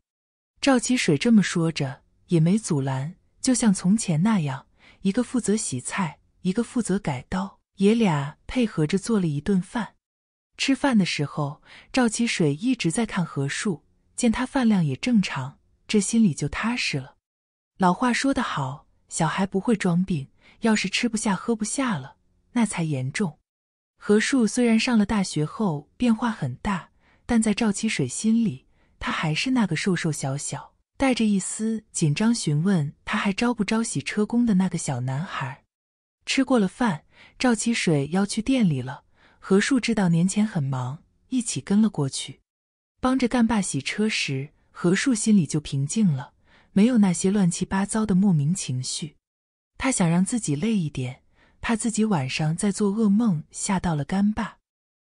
赵启水这么说着，也没阻拦，就像从前那样，一个负责洗菜，一个负责改刀，爷俩配合着做了一顿饭。吃饭的时候，赵启水一直在看何树，见他饭量也正常，这心里就踏实了。老话说得好，小孩不会装病，要是吃不下喝不下了。那才严重。何树虽然上了大学后变化很大，但在赵七水心里，他还是那个瘦瘦小小、带着一丝紧张询问他还招不招洗车工的那个小男孩。吃过了饭，赵七水要去店里了。何树知道年前很忙，一起跟了过去，帮着干爸洗车时，何树心里就平静了，没有那些乱七八糟的莫名情绪。他想让自己累一点。怕自己晚上在做噩梦吓到了干爸，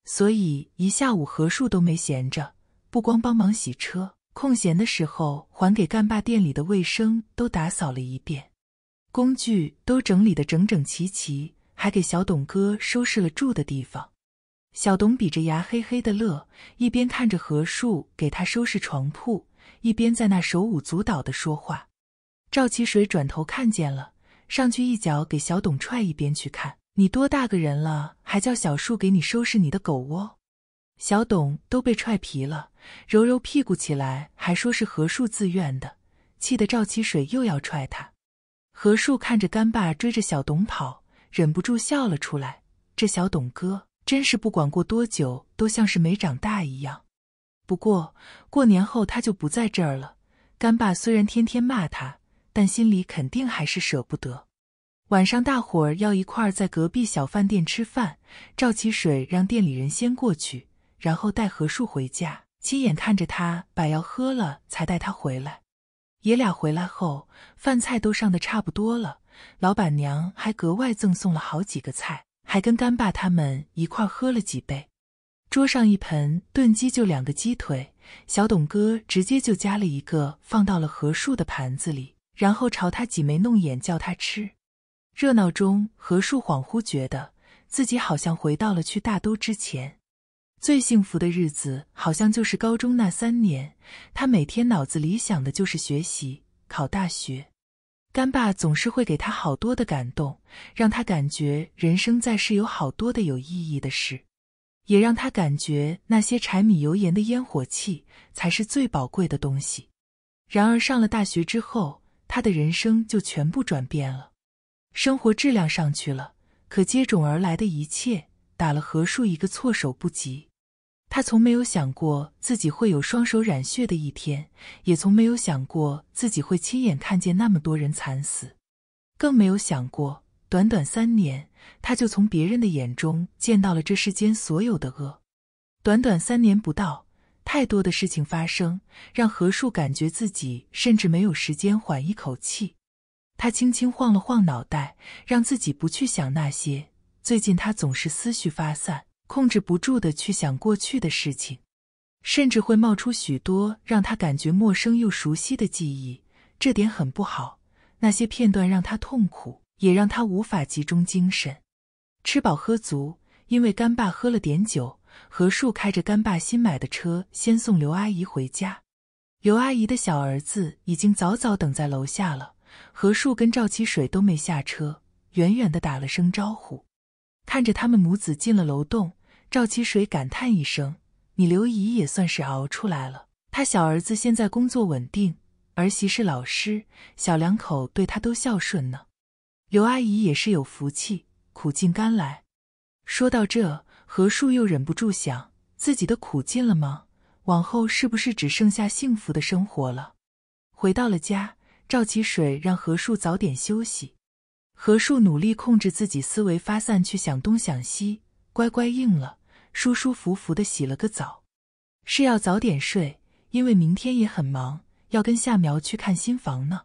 所以一下午何树都没闲着，不光帮忙洗车，空闲的时候还给干爸店里的卫生都打扫了一遍，工具都整理的整整齐齐，还给小董哥收拾了住的地方。小董比着牙嘿嘿的乐，一边看着何树给他收拾床铺，一边在那手舞足蹈的说话。赵其水转头看见了。上去一脚给小董踹一边去看，你多大个人了，还叫小树给你收拾你的狗窝？小董都被踹皮了，揉揉屁股起来，还说是何树自愿的，气得赵其水又要踹他。何树看着干爸追着小董跑，忍不住笑了出来。这小董哥真是不管过多久都像是没长大一样。不过过年后他就不在这儿了。干爸虽然天天骂他。但心里肯定还是舍不得。晚上大伙儿要一块儿在隔壁小饭店吃饭，赵启水让店里人先过去，然后带何树回家，亲眼看着他把药喝了，才带他回来。爷俩回来后，饭菜都上的差不多了，老板娘还格外赠送了好几个菜，还跟干爸他们一块儿喝了几杯。桌上一盆炖鸡就两个鸡腿，小董哥直接就夹了一个放到了何树的盘子里。然后朝他挤眉弄眼，叫他吃。热闹中，何树恍惚觉得自己好像回到了去大都之前，最幸福的日子，好像就是高中那三年。他每天脑子里想的就是学习、考大学。干爸总是会给他好多的感动，让他感觉人生在世有好多的有意义的事，也让他感觉那些柴米油盐的烟火气才是最宝贵的东西。然而上了大学之后，他的人生就全部转变了，生活质量上去了。可接踵而来的一切打了何树一个措手不及。他从没有想过自己会有双手染血的一天，也从没有想过自己会亲眼看见那么多人惨死，更没有想过，短短三年，他就从别人的眼中见到了这世间所有的恶。短短三年不到。太多的事情发生，让何树感觉自己甚至没有时间缓一口气。他轻轻晃了晃脑袋，让自己不去想那些。最近他总是思绪发散，控制不住的去想过去的事情，甚至会冒出许多让他感觉陌生又熟悉的记忆。这点很不好，那些片段让他痛苦，也让他无法集中精神。吃饱喝足，因为干爸喝了点酒。何树开着干爸新买的车，先送刘阿姨回家。刘阿姨的小儿子已经早早等在楼下了。何树跟赵其水都没下车，远远的打了声招呼。看着他们母子进了楼栋，赵其水感叹一声：“你刘姨也算是熬出来了。她小儿子现在工作稳定，儿媳是老师，小两口对她都孝顺呢。刘阿姨也是有福气，苦尽甘来。”说到这。何树又忍不住想：自己的苦尽了吗？往后是不是只剩下幸福的生活了？回到了家，赵启水让何树早点休息。何树努力控制自己思维发散，去想东想西，乖乖应了，舒舒服服的洗了个澡。是要早点睡，因为明天也很忙，要跟夏苗去看新房呢。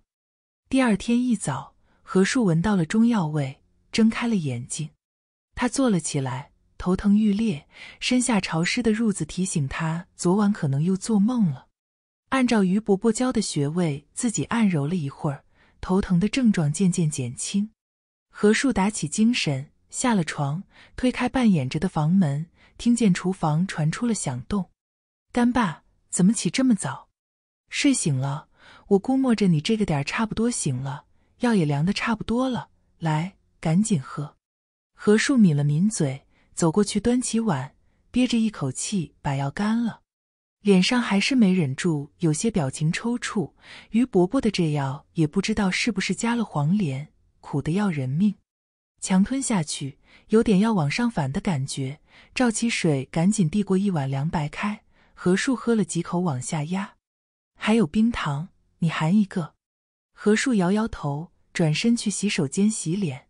第二天一早，何树闻到了中药味，睁开了眼睛，他坐了起来。头疼欲裂，身下潮湿的褥子提醒他昨晚可能又做梦了。按照于伯伯教的穴位，自己按揉了一会儿，头疼的症状渐渐减轻。何树打起精神，下了床，推开半掩着的房门，听见厨房传出了响动。干爸，怎么起这么早？睡醒了，我估摸着你这个点儿差不多醒了，药也凉的差不多了，来，赶紧喝。何树抿了抿嘴。走过去，端起碗，憋着一口气把药干了，脸上还是没忍住，有些表情抽搐。于伯伯的这药也不知道是不是加了黄连，苦的要人命。强吞下去，有点要往上反的感觉。赵启水赶紧递过一碗凉白开，何树喝了几口，往下压。还有冰糖，你含一个。何树摇摇头，转身去洗手间洗脸。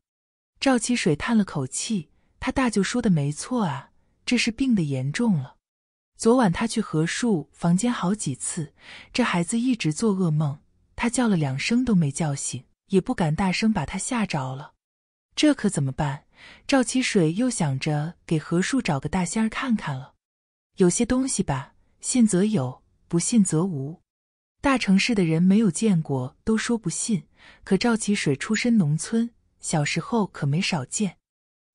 赵启水叹了口气。他大舅说的没错啊，这是病的严重了。昨晚他去何树房间好几次，这孩子一直做噩梦，他叫了两声都没叫醒，也不敢大声把他吓着了。这可怎么办？赵其水又想着给何树找个大仙儿看看了。有些东西吧，信则有，不信则无。大城市的人没有见过，都说不信。可赵启水出身农村，小时候可没少见。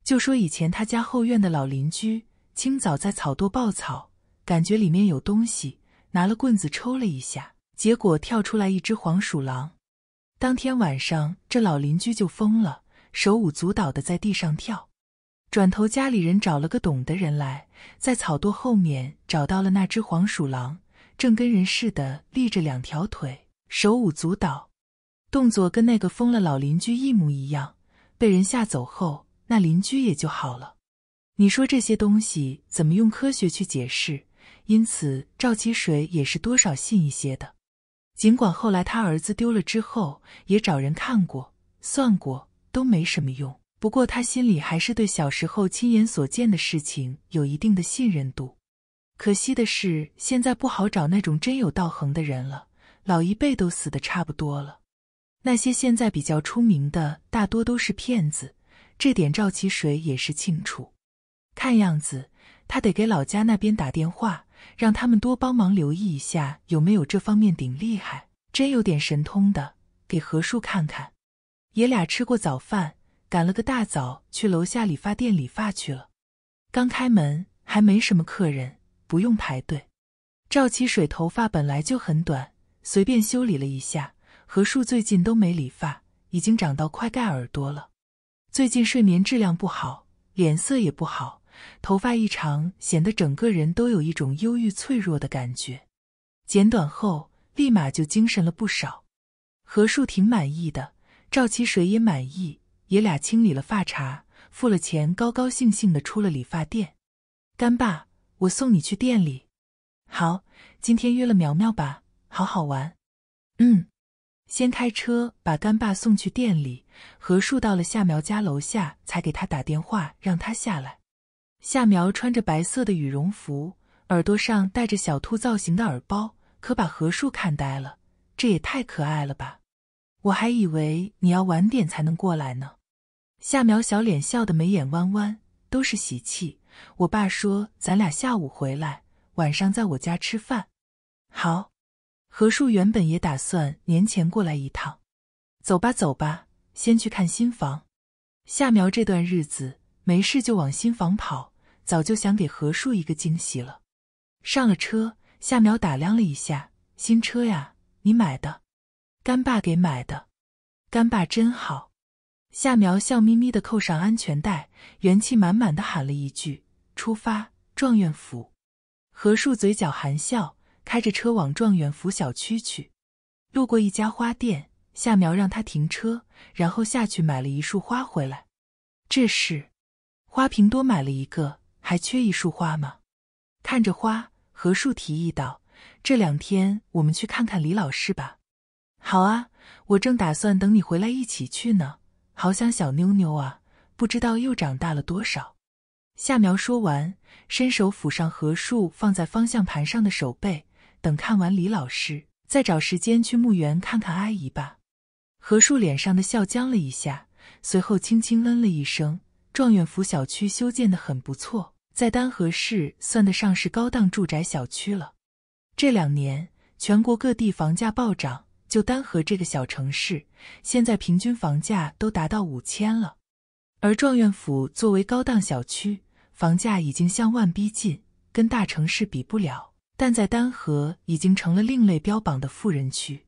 就说以前他家后院的老邻居，清早在草垛抱草，感觉里面有东西，拿了棍子抽了一下，结果跳出来一只黄鼠狼。当天晚上，这老邻居就疯了，手舞足蹈的在地上跳。转头家里人找了个懂的人来，在草垛后面找到了那只黄鼠狼，正跟人似的立着两条腿，手舞足蹈，动作跟那个疯了老邻居一模一样。被人吓走后。那邻居也就好了。你说这些东西怎么用科学去解释？因此，赵其水也是多少信一些的。尽管后来他儿子丢了之后，也找人看过、算过，都没什么用。不过他心里还是对小时候亲眼所见的事情有一定的信任度。可惜的是，现在不好找那种真有道行的人了。老一辈都死的差不多了，那些现在比较出名的大多都是骗子。这点赵其水也是清楚，看样子他得给老家那边打电话，让他们多帮忙留意一下，有没有这方面顶厉害，真有点神通的，给何叔看看。爷俩吃过早饭，赶了个大早去楼下理发店理发去了。刚开门还没什么客人，不用排队。赵其水头发本来就很短，随便修理了一下。何叔最近都没理发，已经长到快盖耳朵了。最近睡眠质量不好，脸色也不好，头发异常，显得整个人都有一种忧郁脆弱的感觉。剪短后，立马就精神了不少。何树挺满意的，赵其水也满意，爷俩清理了发茬，付了钱，高高兴兴的出了理发店。干爸，我送你去店里。好，今天约了苗苗吧，好好玩。嗯。先开车把干爸送去店里。何树到了夏苗家楼下，才给他打电话，让他下来。夏苗穿着白色的羽绒服，耳朵上戴着小兔造型的耳包，可把何树看呆了。这也太可爱了吧！我还以为你要晚点才能过来呢。夏苗小脸笑得眉眼弯弯，都是喜气。我爸说咱俩下午回来，晚上在我家吃饭。好。何树原本也打算年前过来一趟。走吧，走吧，先去看新房。夏苗这段日子没事就往新房跑，早就想给何树一个惊喜了。上了车，夏苗打量了一下新车呀，你买的？干爸给买的。干爸真好。夏苗笑眯眯的扣上安全带，元气满满的喊了一句：“出发，状元府。”何树嘴角含笑。开着车往状元府小区去，路过一家花店，夏苗让他停车，然后下去买了一束花回来。这是花瓶，多买了一个，还缺一束花吗？看着花，何树提议道：“这两天我们去看看李老师吧。”“好啊，我正打算等你回来一起去呢。”“好想小妞妞啊，不知道又长大了多少。”夏苗说完，伸手抚上何树放在方向盘上的手背。等看完李老师，再找时间去墓园看看阿姨吧。何树脸上的笑僵了一下，随后轻轻嗯了一声。状元府小区修建的很不错，在丹河市算得上是高档住宅小区了。这两年，全国各地房价暴涨，就丹河这个小城市，现在平均房价都达到五千了。而状元府作为高档小区，房价已经向万逼近，跟大城市比不了。但在丹河已经成了另类标榜的富人区。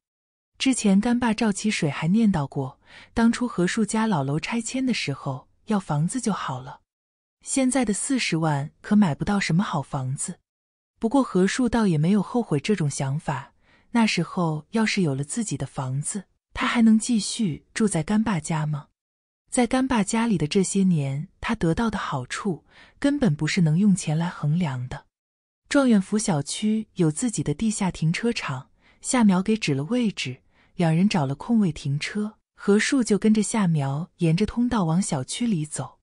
之前干爸赵其水还念叨过，当初何树家老楼拆迁的时候要房子就好了。现在的四十万可买不到什么好房子。不过何树倒也没有后悔这种想法。那时候要是有了自己的房子，他还能继续住在干爸家吗？在干爸家里的这些年，他得到的好处根本不是能用钱来衡量的。状元府小区有自己的地下停车场，夏苗给指了位置，两人找了空位停车。何树就跟着夏苗沿着通道往小区里走。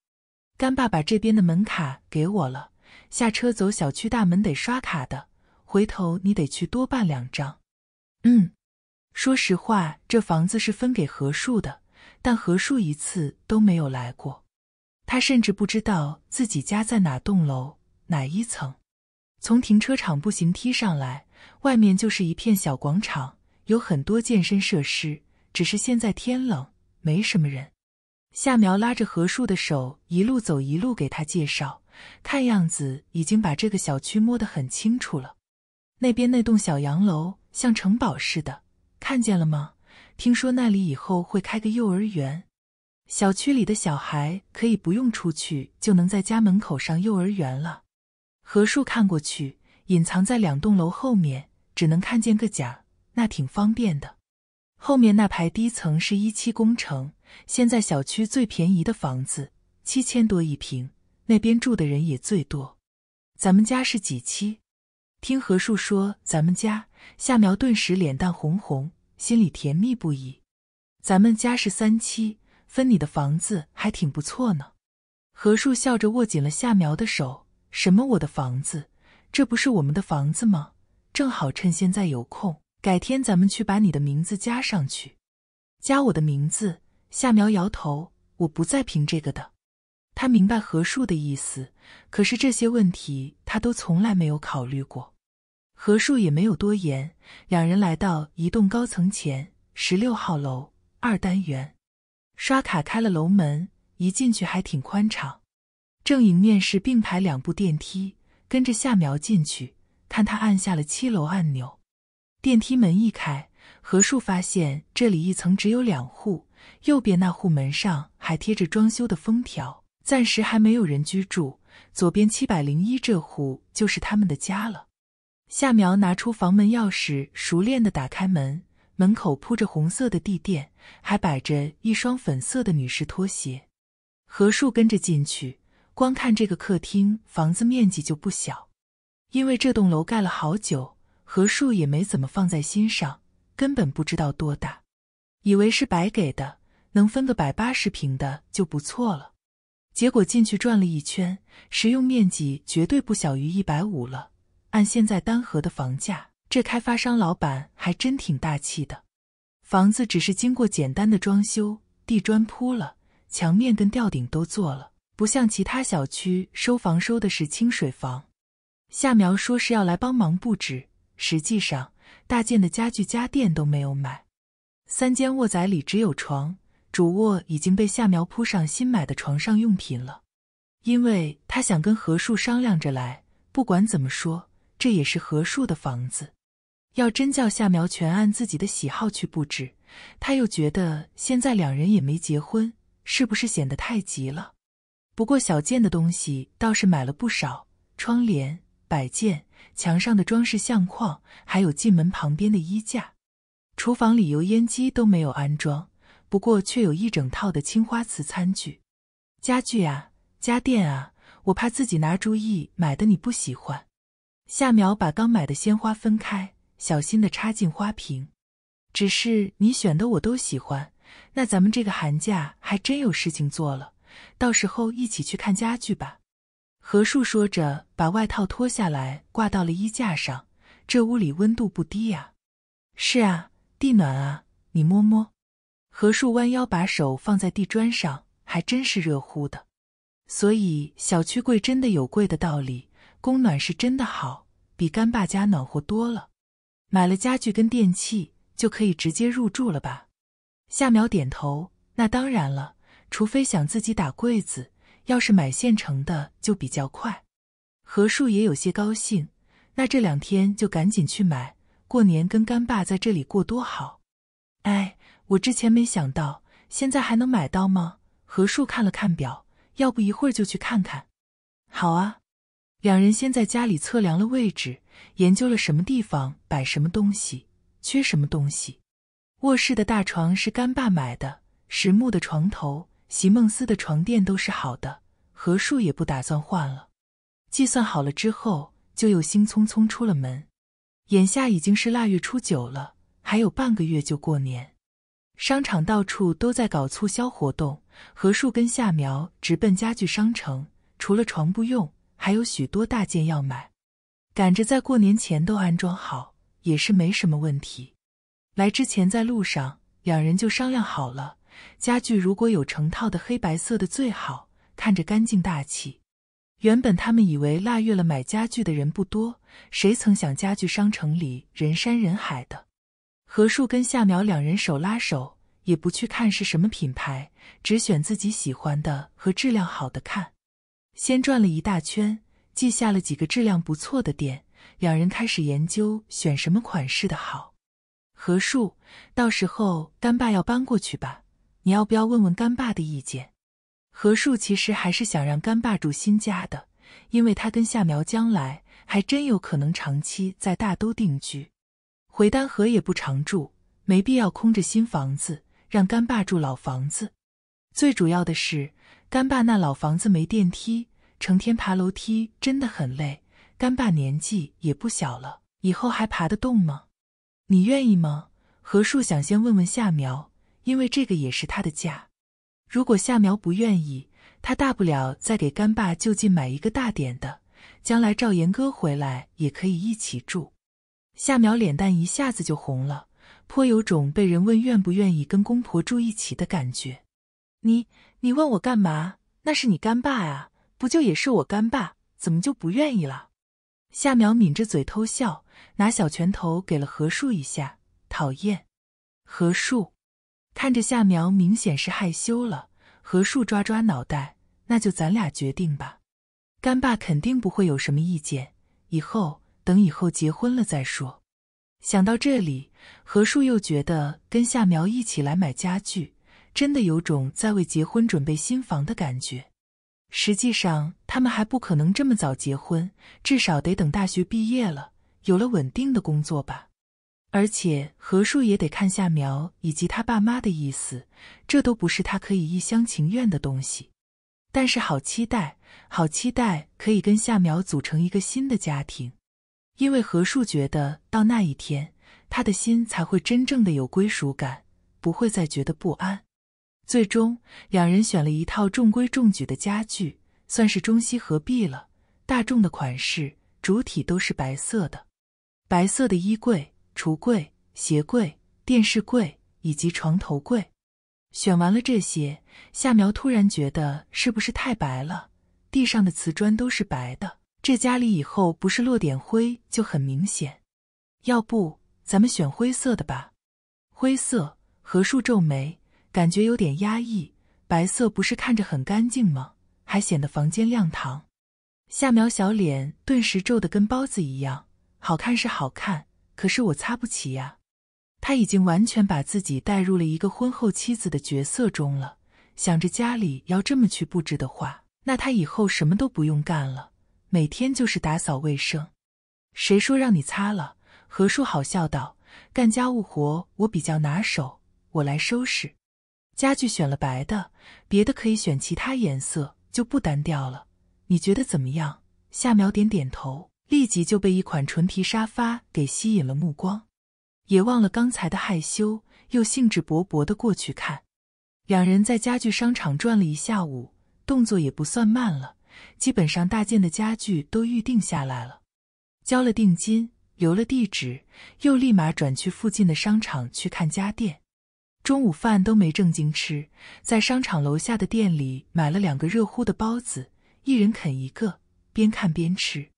干爸把这边的门卡给我了，下车走小区大门得刷卡的，回头你得去多办两张。嗯，说实话，这房子是分给何树的，但何树一次都没有来过，他甚至不知道自己家在哪栋楼哪一层。从停车场步行梯上来，外面就是一片小广场，有很多健身设施。只是现在天冷，没什么人。夏苗拉着何树的手，一路走一路给他介绍，看样子已经把这个小区摸得很清楚了。那边那栋小洋楼像城堡似的，看见了吗？听说那里以后会开个幼儿园，小区里的小孩可以不用出去就能在家门口上幼儿园了。何树看过去，隐藏在两栋楼后面，只能看见个角，那挺方便的。后面那排低层是一期工程，现在小区最便宜的房子，七千多一平。那边住的人也最多。咱们家是几期？听何树说，咱们家夏苗顿时脸蛋红红，心里甜蜜不已。咱们家是三期，分你的房子还挺不错呢。何树笑着握紧了夏苗的手。什么？我的房子？这不是我们的房子吗？正好趁现在有空，改天咱们去把你的名字加上去，加我的名字。夏苗摇头，我不再凭这个的。他明白何树的意思，可是这些问题他都从来没有考虑过。何树也没有多言，两人来到一栋高层前，十六号楼二单元，刷卡开了楼门，一进去还挺宽敞。正迎面是并排两部电梯，跟着夏苗进去，看他按下了七楼按钮，电梯门一开，何树发现这里一层只有两户，右边那户门上还贴着装修的封条，暂时还没有人居住，左边七百零一这户就是他们的家了。夏苗拿出房门钥匙，熟练的打开门，门口铺着红色的地垫，还摆着一双粉色的女士拖鞋，何树跟着进去。光看这个客厅，房子面积就不小。因为这栋楼盖了好久，何树也没怎么放在心上，根本不知道多大，以为是白给的，能分个百八十平的就不错了。结果进去转了一圈，实用面积绝对不小于一百五了。按现在单核的房价，这开发商老板还真挺大气的。房子只是经过简单的装修，地砖铺了，墙面跟吊顶都做了。不像其他小区收房收的是清水房，夏苗说是要来帮忙布置，实际上大件的家具家电都没有买。三间卧宅里只有床，主卧已经被夏苗铺上新买的床上用品了，因为他想跟何树商量着来，不管怎么说这也是何树的房子，要真叫夏苗全按自己的喜好去布置，他又觉得现在两人也没结婚，是不是显得太急了？不过小件的东西倒是买了不少，窗帘、摆件、墙上的装饰相框，还有进门旁边的衣架。厨房里油烟机都没有安装，不过却有一整套的青花瓷餐具、家具啊、家电啊。我怕自己拿主意买的你不喜欢。夏淼把刚买的鲜花分开，小心的插进花瓶。只是你选的我都喜欢，那咱们这个寒假还真有事情做了。到时候一起去看家具吧，何树说着，把外套脱下来挂到了衣架上。这屋里温度不低呀？是啊，地暖啊。你摸摸。何树弯腰把手放在地砖上，还真是热乎的。所以小区贵真的有贵的道理，供暖是真的好，比干爸家暖和多了。买了家具跟电器，就可以直接入住了吧？夏淼点头。那当然了。除非想自己打柜子，要是买现成的就比较快。何树也有些高兴，那这两天就赶紧去买，过年跟干爸在这里过多好。哎，我之前没想到，现在还能买到吗？何树看了看表，要不一会儿就去看看。好啊，两人先在家里测量了位置，研究了什么地方摆什么东西，缺什么东西。卧室的大床是干爸买的，实木的床头。席梦思的床垫都是好的，何树也不打算换了。计算好了之后，就又兴匆匆出了门。眼下已经是腊月初九了，还有半个月就过年，商场到处都在搞促销活动。何树跟夏苗直奔家具商城，除了床不用，还有许多大件要买，赶着在过年前都安装好，也是没什么问题。来之前在路上，两人就商量好了。家具如果有成套的黑白色的最好，看着干净大气。原本他们以为腊月了买家具的人不多，谁曾想家具商城里人山人海的。何树跟夏淼两人手拉手，也不去看是什么品牌，只选自己喜欢的和质量好的看。先转了一大圈，记下了几个质量不错的店，两人开始研究选什么款式的好。何树，到时候干爸要搬过去吧。你要不要问问干爸的意见？何树其实还是想让干爸住新家的，因为他跟夏苗将来还真有可能长期在大都定居，回丹河也不常住，没必要空着新房子让干爸住老房子。最主要的是，干爸那老房子没电梯，成天爬楼梯真的很累，干爸年纪也不小了，以后还爬得动吗？你愿意吗？何树想先问问夏苗。因为这个也是他的家，如果夏苗不愿意，他大不了再给干爸就近买一个大点的，将来赵岩哥回来也可以一起住。夏苗脸蛋一下子就红了，颇有种被人问愿不愿意跟公婆住一起的感觉。你你问我干嘛？那是你干爸啊，不就也是我干爸，怎么就不愿意了？夏苗抿着嘴偷笑，拿小拳头给了何树一下，讨厌，何树。看着夏苗，明显是害羞了。何树抓抓脑袋，那就咱俩决定吧，干爸肯定不会有什么意见。以后等以后结婚了再说。想到这里，何树又觉得跟夏苗一起来买家具，真的有种在为结婚准备新房的感觉。实际上，他们还不可能这么早结婚，至少得等大学毕业了，有了稳定的工作吧。而且何树也得看夏苗以及他爸妈的意思，这都不是他可以一厢情愿的东西。但是好期待，好期待可以跟夏苗组成一个新的家庭。因为何树觉得到那一天，他的心才会真正的有归属感，不会再觉得不安。最终，两人选了一套中规中矩的家具，算是中西合璧了。大众的款式，主体都是白色的，白色的衣柜。橱柜、鞋柜、电视柜以及床头柜，选完了这些，夏苗突然觉得是不是太白了？地上的瓷砖都是白的，这家里以后不是落点灰就很明显。要不咱们选灰色的吧？灰色？何树皱眉，感觉有点压抑。白色不是看着很干净吗？还显得房间亮堂。夏苗小脸顿时皱得跟包子一样，好看是好看。可是我擦不起呀，他已经完全把自己带入了一个婚后妻子的角色中了，想着家里要这么去布置的话，那他以后什么都不用干了，每天就是打扫卫生。谁说让你擦了？何叔好笑道。干家务活我比较拿手，我来收拾。家具选了白的，别的可以选其他颜色，就不单调了。你觉得怎么样？夏淼点点头。立即就被一款纯皮沙发给吸引了目光，也忘了刚才的害羞，又兴致勃勃的过去看。两人在家具商场转了一下午，动作也不算慢了，基本上大件的家具都预定下来了，交了定金，留了地址，又立马转去附近的商场去看家电。中午饭都没正经吃，在商场楼下的店里买了两个热乎的包子，一人啃一个，边看边吃。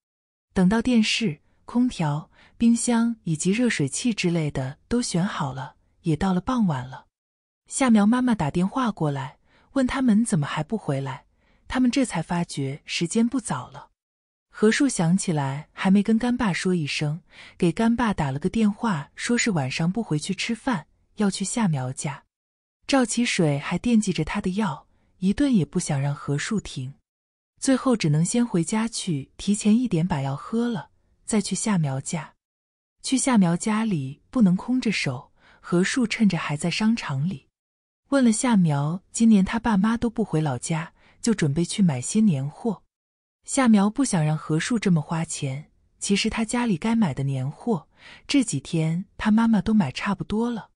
等到电视、空调、冰箱以及热水器之类的都选好了，也到了傍晚了。夏苗妈妈打电话过来，问他们怎么还不回来，他们这才发觉时间不早了。何树想起来还没跟干爸说一声，给干爸打了个电话，说是晚上不回去吃饭，要去夏苗家。赵启水还惦记着他的药，一顿也不想让何树停。最后只能先回家去，提前一点把药喝了，再去夏苗家。去夏苗家里不能空着手。何树趁着还在商场里，问了夏苗，今年他爸妈都不回老家，就准备去买些年货。夏苗不想让何树这么花钱，其实他家里该买的年货，这几天他妈妈都买差不多了。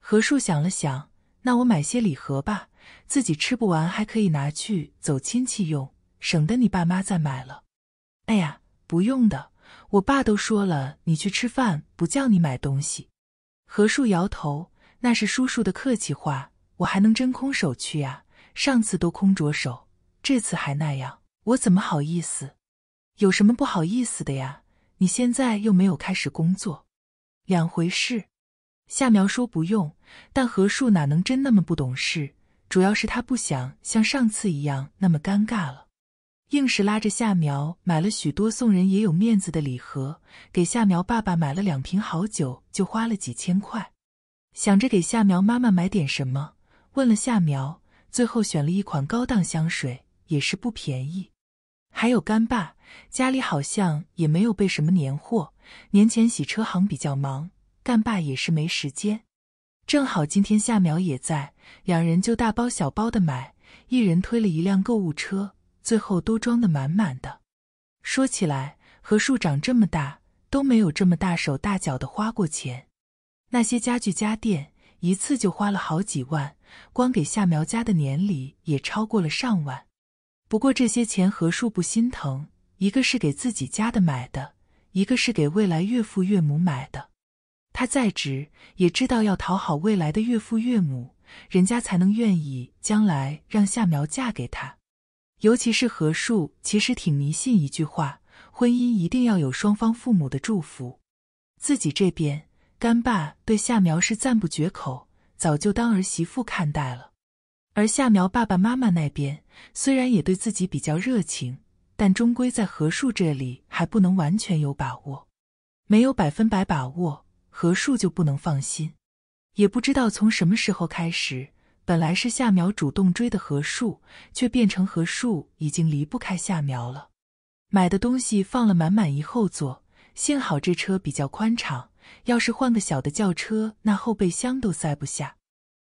何树想了想，那我买些礼盒吧，自己吃不完还可以拿去走亲戚用。省得你爸妈再买了。哎呀，不用的，我爸都说了，你去吃饭不叫你买东西。何树摇头，那是叔叔的客气话，我还能真空手去呀？上次都空着手，这次还那样，我怎么好意思？有什么不好意思的呀？你现在又没有开始工作，两回事。夏苗说不用，但何树哪能真那么不懂事？主要是他不想像上次一样那么尴尬了。硬是拉着夏苗买了许多送人也有面子的礼盒，给夏苗爸爸买了两瓶好酒，就花了几千块。想着给夏苗妈妈买点什么，问了夏苗，最后选了一款高档香水，也是不便宜。还有干爸家里好像也没有备什么年货，年前洗车行比较忙，干爸也是没时间。正好今天夏苗也在，两人就大包小包的买，一人推了一辆购物车。最后都装得满满的。说起来，何树长这么大都没有这么大手大脚的花过钱。那些家具家电一次就花了好几万，光给夏苗家的年礼也超过了上万。不过这些钱何树不心疼，一个是给自己家的买的，一个是给未来岳父岳母买的。他再直也知道要讨好未来的岳父岳母，人家才能愿意将来让夏苗嫁给他。尤其是何树其实挺迷信一句话：婚姻一定要有双方父母的祝福。自己这边，干爸对夏苗是赞不绝口，早就当儿媳妇看待了。而夏苗爸爸妈妈那边虽然也对自己比较热情，但终归在何树这里还不能完全有把握。没有百分百把握，何树就不能放心。也不知道从什么时候开始。本来是夏苗主动追的何树，却变成何树已经离不开夏苗了。买的东西放了满满一后座，幸好这车比较宽敞，要是换个小的轿车，那后备箱都塞不下。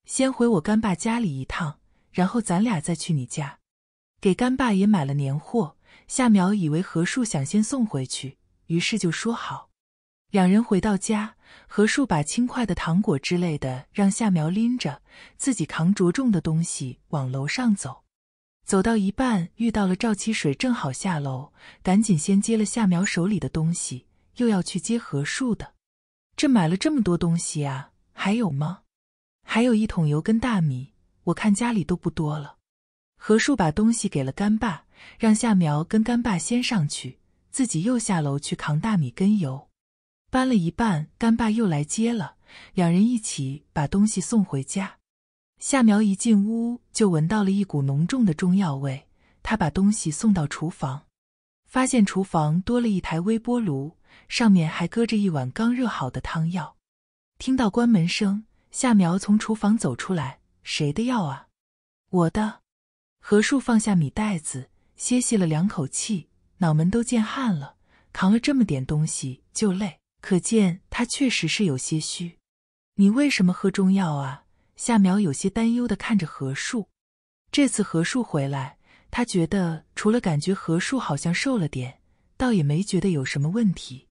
先回我干爸家里一趟，然后咱俩再去你家。给干爸也买了年货。夏苗以为何树想先送回去，于是就说好。两人回到家。何树把轻快的糖果之类的让夏苗拎着，自己扛着重的东西往楼上走。走到一半，遇到了赵七水，正好下楼，赶紧先接了夏苗手里的东西，又要去接何树的。这买了这么多东西啊，还有吗？还有一桶油跟大米，我看家里都不多了。何树把东西给了干爸，让夏苗跟干爸先上去，自己又下楼去扛大米跟油。搬了一半，干爸又来接了，两人一起把东西送回家。夏苗一进屋就闻到了一股浓重的中药味，她把东西送到厨房，发现厨房多了一台微波炉，上面还搁着一碗刚热好的汤药。听到关门声，夏苗从厨房走出来：“谁的药啊？”“我的。”何树放下米袋子，歇息了两口气，脑门都见汗了，扛了这么点东西就累。可见他确实是有些虚，你为什么喝中药啊？夏苗有些担忧的看着何树。这次何树回来，他觉得除了感觉何树好像瘦了点，倒也没觉得有什么问题。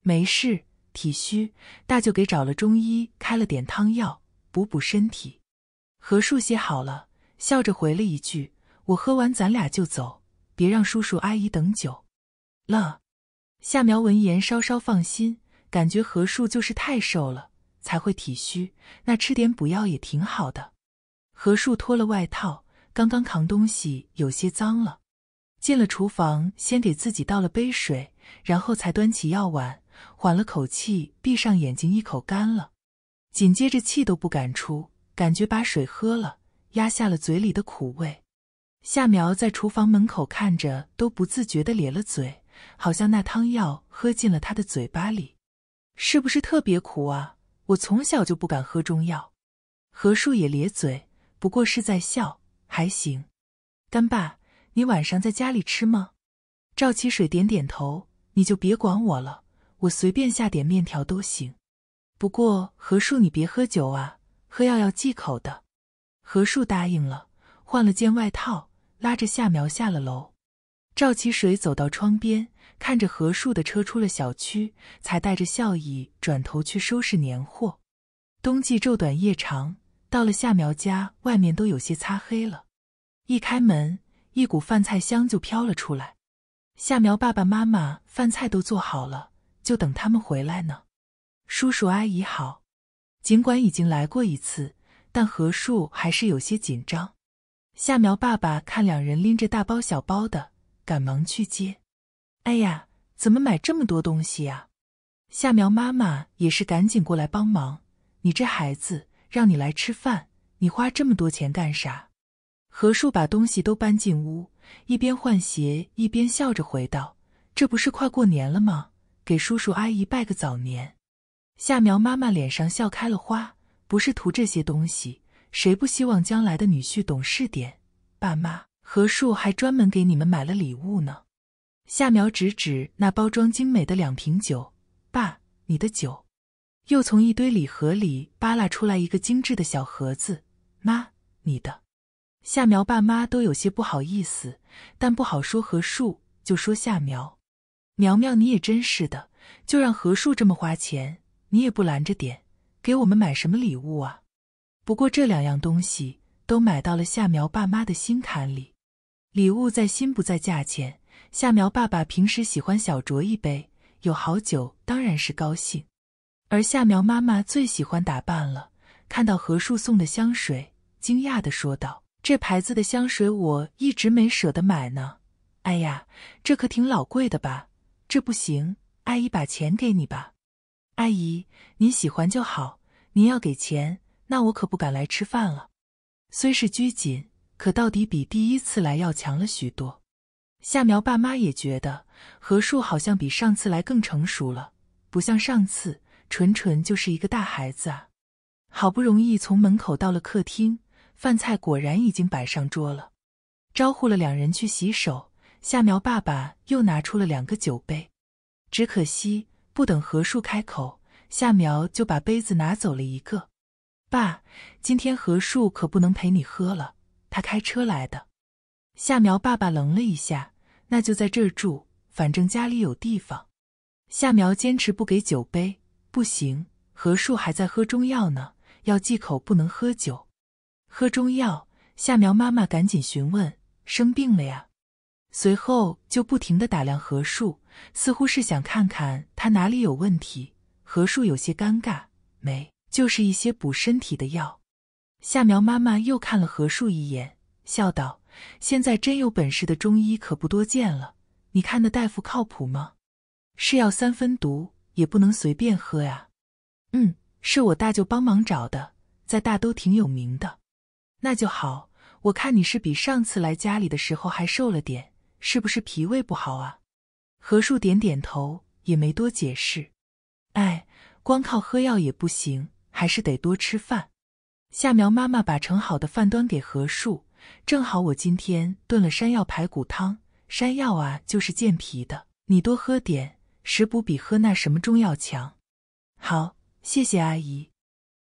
没事，体虚，大舅给找了中医开了点汤药，补补身体。何树歇好了，笑着回了一句：“我喝完咱俩就走，别让叔叔阿姨等久了。”夏苗闻言稍稍放心。感觉何树就是太瘦了，才会体虚。那吃点补药也挺好的。何树脱了外套，刚刚扛东西有些脏了，进了厨房，先给自己倒了杯水，然后才端起药碗，缓了口气，闭上眼睛一口干了，紧接着气都不敢出，感觉把水喝了，压下了嘴里的苦味。夏苗在厨房门口看着，都不自觉的咧了嘴，好像那汤药喝进了他的嘴巴里。是不是特别苦啊？我从小就不敢喝中药。何树也咧嘴，不过是在笑，还行。干爸，你晚上在家里吃吗？赵启水点点头。你就别管我了，我随便下点面条都行。不过何树，你别喝酒啊，喝药要忌口的。何树答应了，换了件外套，拉着夏苗下了楼。赵启水走到窗边。看着何树的车出了小区，才带着笑意转头去收拾年货。冬季昼短夜长，到了夏苗家外面都有些擦黑了。一开门，一股饭菜香就飘了出来。夏苗爸爸妈妈饭菜都做好了，就等他们回来呢。叔叔阿姨好。尽管已经来过一次，但何树还是有些紧张。夏苗爸爸看两人拎着大包小包的，赶忙去接。哎呀，怎么买这么多东西呀？夏苗妈妈也是赶紧过来帮忙。你这孩子，让你来吃饭，你花这么多钱干啥？何树把东西都搬进屋，一边换鞋一边笑着回道：“这不是快过年了吗？给叔叔阿姨拜个早年。”夏苗妈妈脸上笑开了花：“不是图这些东西，谁不希望将来的女婿懂事点？爸妈，何树还专门给你们买了礼物呢。”夏苗指指那包装精美的两瓶酒，爸，你的酒。又从一堆礼盒里扒拉出来一个精致的小盒子，妈，你的。夏苗爸妈都有些不好意思，但不好说何树，就说夏苗。苗苗你也真是的，就让何树这么花钱，你也不拦着点，给我们买什么礼物啊？不过这两样东西都买到了夏苗爸妈的心坎里，礼物在心不在价钱。夏苗爸爸平时喜欢小酌一杯，有好酒当然是高兴。而夏苗妈妈最喜欢打扮了，看到何树送的香水，惊讶地说道：“这牌子的香水我一直没舍得买呢。哎呀，这可挺老贵的吧？这不行，阿姨把钱给你吧。阿姨，您喜欢就好。您要给钱，那我可不敢来吃饭了。虽是拘谨，可到底比第一次来要强了许多。”夏苗爸妈也觉得何树好像比上次来更成熟了，不像上次纯纯就是一个大孩子啊。好不容易从门口到了客厅，饭菜果然已经摆上桌了。招呼了两人去洗手，夏苗爸爸又拿出了两个酒杯。只可惜不等何树开口，夏苗就把杯子拿走了一个。爸，今天何树可不能陪你喝了，他开车来的。夏苗爸爸愣了一下。那就在这住，反正家里有地方。夏苗坚持不给酒杯，不行，何树还在喝中药呢，要忌口，不能喝酒。喝中药？夏苗妈妈赶紧询问，生病了呀？随后就不停的打量何树，似乎是想看看他哪里有问题。何树有些尴尬，没，就是一些补身体的药。夏苗妈妈又看了何树一眼，笑道。现在真有本事的中医可不多见了，你看那大夫靠谱吗？是药三分毒，也不能随便喝呀。嗯，是我大舅帮忙找的，在大都挺有名的。那就好，我看你是比上次来家里的时候还瘦了点，是不是脾胃不好啊？何树点点头，也没多解释。哎，光靠喝药也不行，还是得多吃饭。夏苗妈妈把盛好的饭端给何树。正好我今天炖了山药排骨汤，山药啊就是健脾的，你多喝点，食补比喝那什么中药强。好，谢谢阿姨。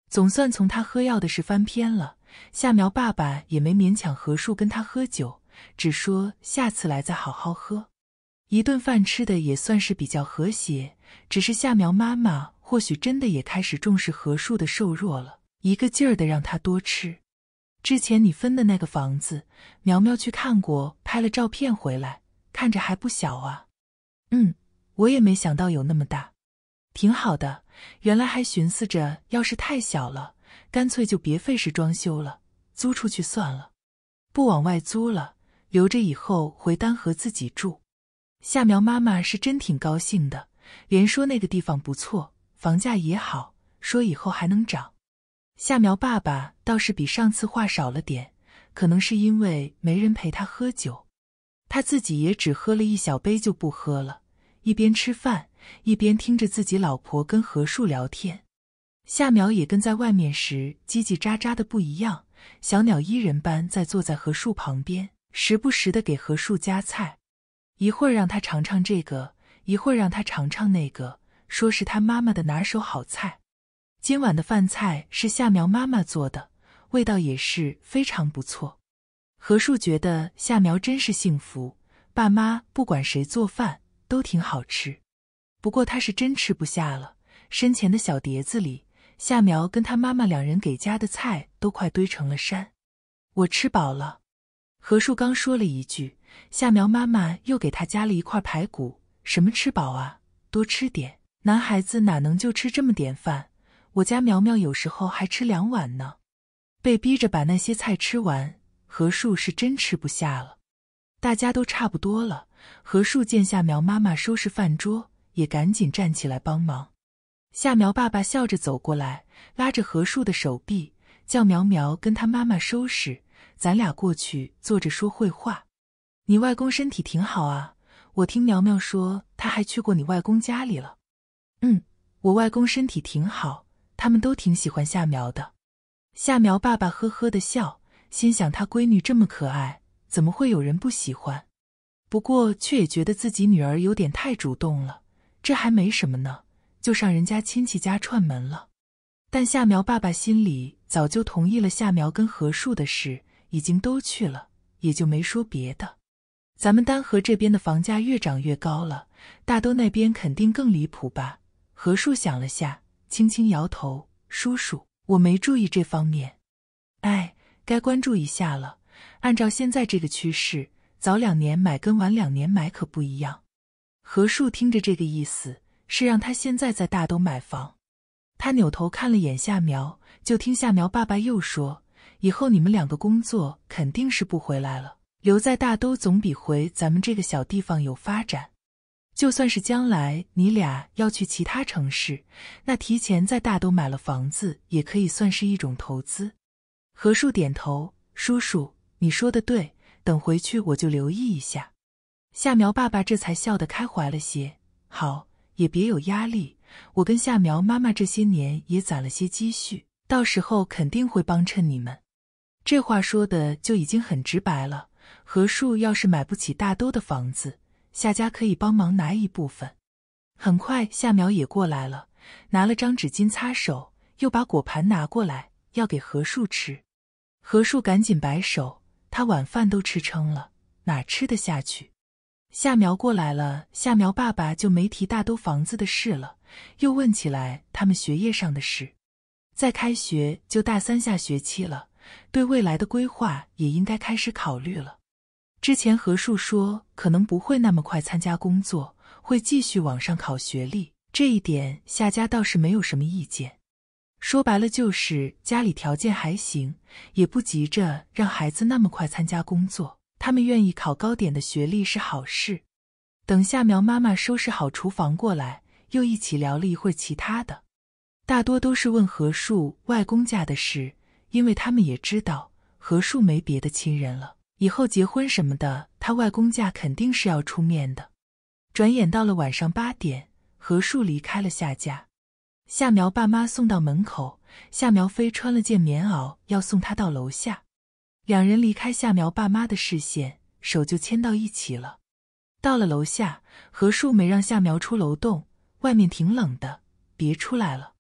总算从他喝药的事翻篇了。夏苗爸爸也没勉强何树跟他喝酒，只说下次来再好好喝。一顿饭吃的也算是比较和谐，只是夏苗妈妈或许真的也开始重视何树的瘦弱了，一个劲儿的让他多吃。之前你分的那个房子，苗苗去看过，拍了照片回来，看着还不小啊。嗯，我也没想到有那么大，挺好的。原来还寻思着，要是太小了，干脆就别费事装修了，租出去算了。不往外租了，留着以后回丹河自己住。夏苗妈妈是真挺高兴的，连说那个地方不错，房价也好，说以后还能涨。夏苗爸爸倒是比上次话少了点，可能是因为没人陪他喝酒，他自己也只喝了一小杯就不喝了。一边吃饭，一边听着自己老婆跟何树聊天。夏苗也跟在外面时叽叽喳喳的不一样，小鸟依人般在坐在何树旁边，时不时的给何树夹菜，一会儿让他尝尝这个，一会儿让他尝尝那个，说是他妈妈的拿手好菜。今晚的饭菜是夏苗妈妈做的，味道也是非常不错。何树觉得夏苗真是幸福，爸妈不管谁做饭都挺好吃。不过他是真吃不下了，身前的小碟子里，夏苗跟他妈妈两人给夹的菜都快堆成了山。我吃饱了，何树刚说了一句，夏苗妈妈又给他加了一块排骨。什么吃饱啊，多吃点，男孩子哪能就吃这么点饭？我家苗苗有时候还吃两碗呢，被逼着把那些菜吃完。何树是真吃不下了。大家都差不多了。何树见夏苗妈妈收拾饭桌，也赶紧站起来帮忙。夏苗爸爸笑着走过来，拉着何树的手臂，叫苗苗跟他妈妈收拾，咱俩过去坐着说会话。你外公身体挺好啊，我听苗苗说他还去过你外公家里了。嗯，我外公身体挺好。他们都挺喜欢夏苗的，夏苗爸爸呵呵的笑，心想他闺女这么可爱，怎么会有人不喜欢？不过却也觉得自己女儿有点太主动了，这还没什么呢，就上人家亲戚家串门了。但夏苗爸爸心里早就同意了夏苗跟何树的事，已经都去了，也就没说别的。咱们丹河这边的房价越涨越高了，大都那边肯定更离谱吧？何树想了下。轻轻摇头，叔叔，我没注意这方面。哎，该关注一下了。按照现在这个趋势，早两年买跟晚两年买可不一样。何树听着这个意思，是让他现在在大都买房。他扭头看了眼夏苗，就听夏苗爸爸又说：“以后你们两个工作肯定是不回来了，留在大都总比回咱们这个小地方有发展。”就算是将来你俩要去其他城市，那提前在大都买了房子，也可以算是一种投资。何树点头，叔叔，你说的对，等回去我就留意一下。夏苗爸爸这才笑得开怀了些，好，也别有压力。我跟夏苗妈妈这些年也攒了些积蓄，到时候肯定会帮衬你们。这话说的就已经很直白了。何树要是买不起大都的房子。夏家可以帮忙拿一部分。很快，夏苗也过来了，拿了张纸巾擦手，又把果盘拿过来要给何树吃。何树赶紧摆手，他晚饭都吃撑了，哪吃得下去？夏苗过来了，夏苗爸爸就没提大都房子的事了，又问起来他们学业上的事。再开学就大三下学期了，对未来的规划也应该开始考虑了。之前何树说可能不会那么快参加工作，会继续往上考学历。这一点夏家倒是没有什么意见。说白了就是家里条件还行，也不急着让孩子那么快参加工作。他们愿意考高点的学历是好事。等夏苗妈妈收拾好厨房过来，又一起聊了一会儿其他的，大多都是问何树外公家的事，因为他们也知道何树没别的亲人了。以后结婚什么的，他外公家肯定是要出面的。转眼到了晚上八点，何树离开了夏家，夏苗爸妈送到门口。夏苗飞穿了件棉袄，要送他到楼下。两人离开夏苗爸妈的视线，手就牵到一起了。到了楼下，何树没让夏苗出楼栋，外面挺冷的，别出来了。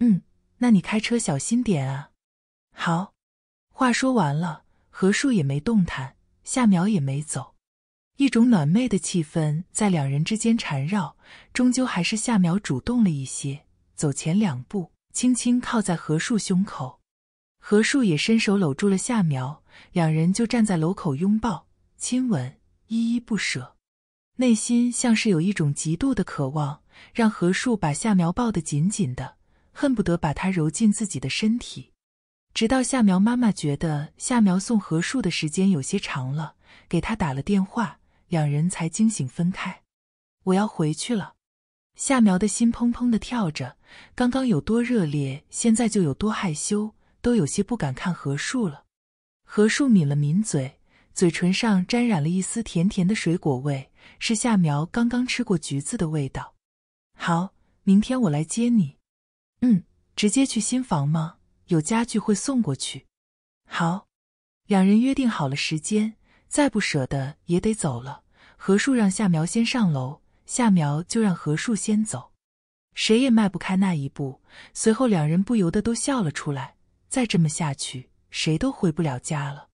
嗯，那你开车小心点啊。好，话说完了。何树也没动弹，夏苗也没走，一种暖昧的气氛在两人之间缠绕。终究还是夏苗主动了一些，走前两步，轻轻靠在何树胸口。何树也伸手搂住了夏苗，两人就站在楼口拥抱、亲吻，依依不舍。内心像是有一种极度的渴望，让何树把夏苗抱得紧紧的，恨不得把她揉进自己的身体。直到夏苗妈妈觉得夏苗送何树的时间有些长了，给他打了电话，两人才惊醒分开。我要回去了。夏苗的心砰砰的跳着，刚刚有多热烈，现在就有多害羞，都有些不敢看何树了。何树抿了抿嘴，嘴唇上沾染了一丝甜甜的水果味，是夏苗刚刚吃过橘子的味道。好，明天我来接你。嗯，直接去新房吗？有家具会送过去，好，两人约定好了时间，再不舍得也得走了。何树让夏苗先上楼，夏苗就让何树先走，谁也迈不开那一步。随后两人不由得都笑了出来，再这么下去，谁都回不了家了。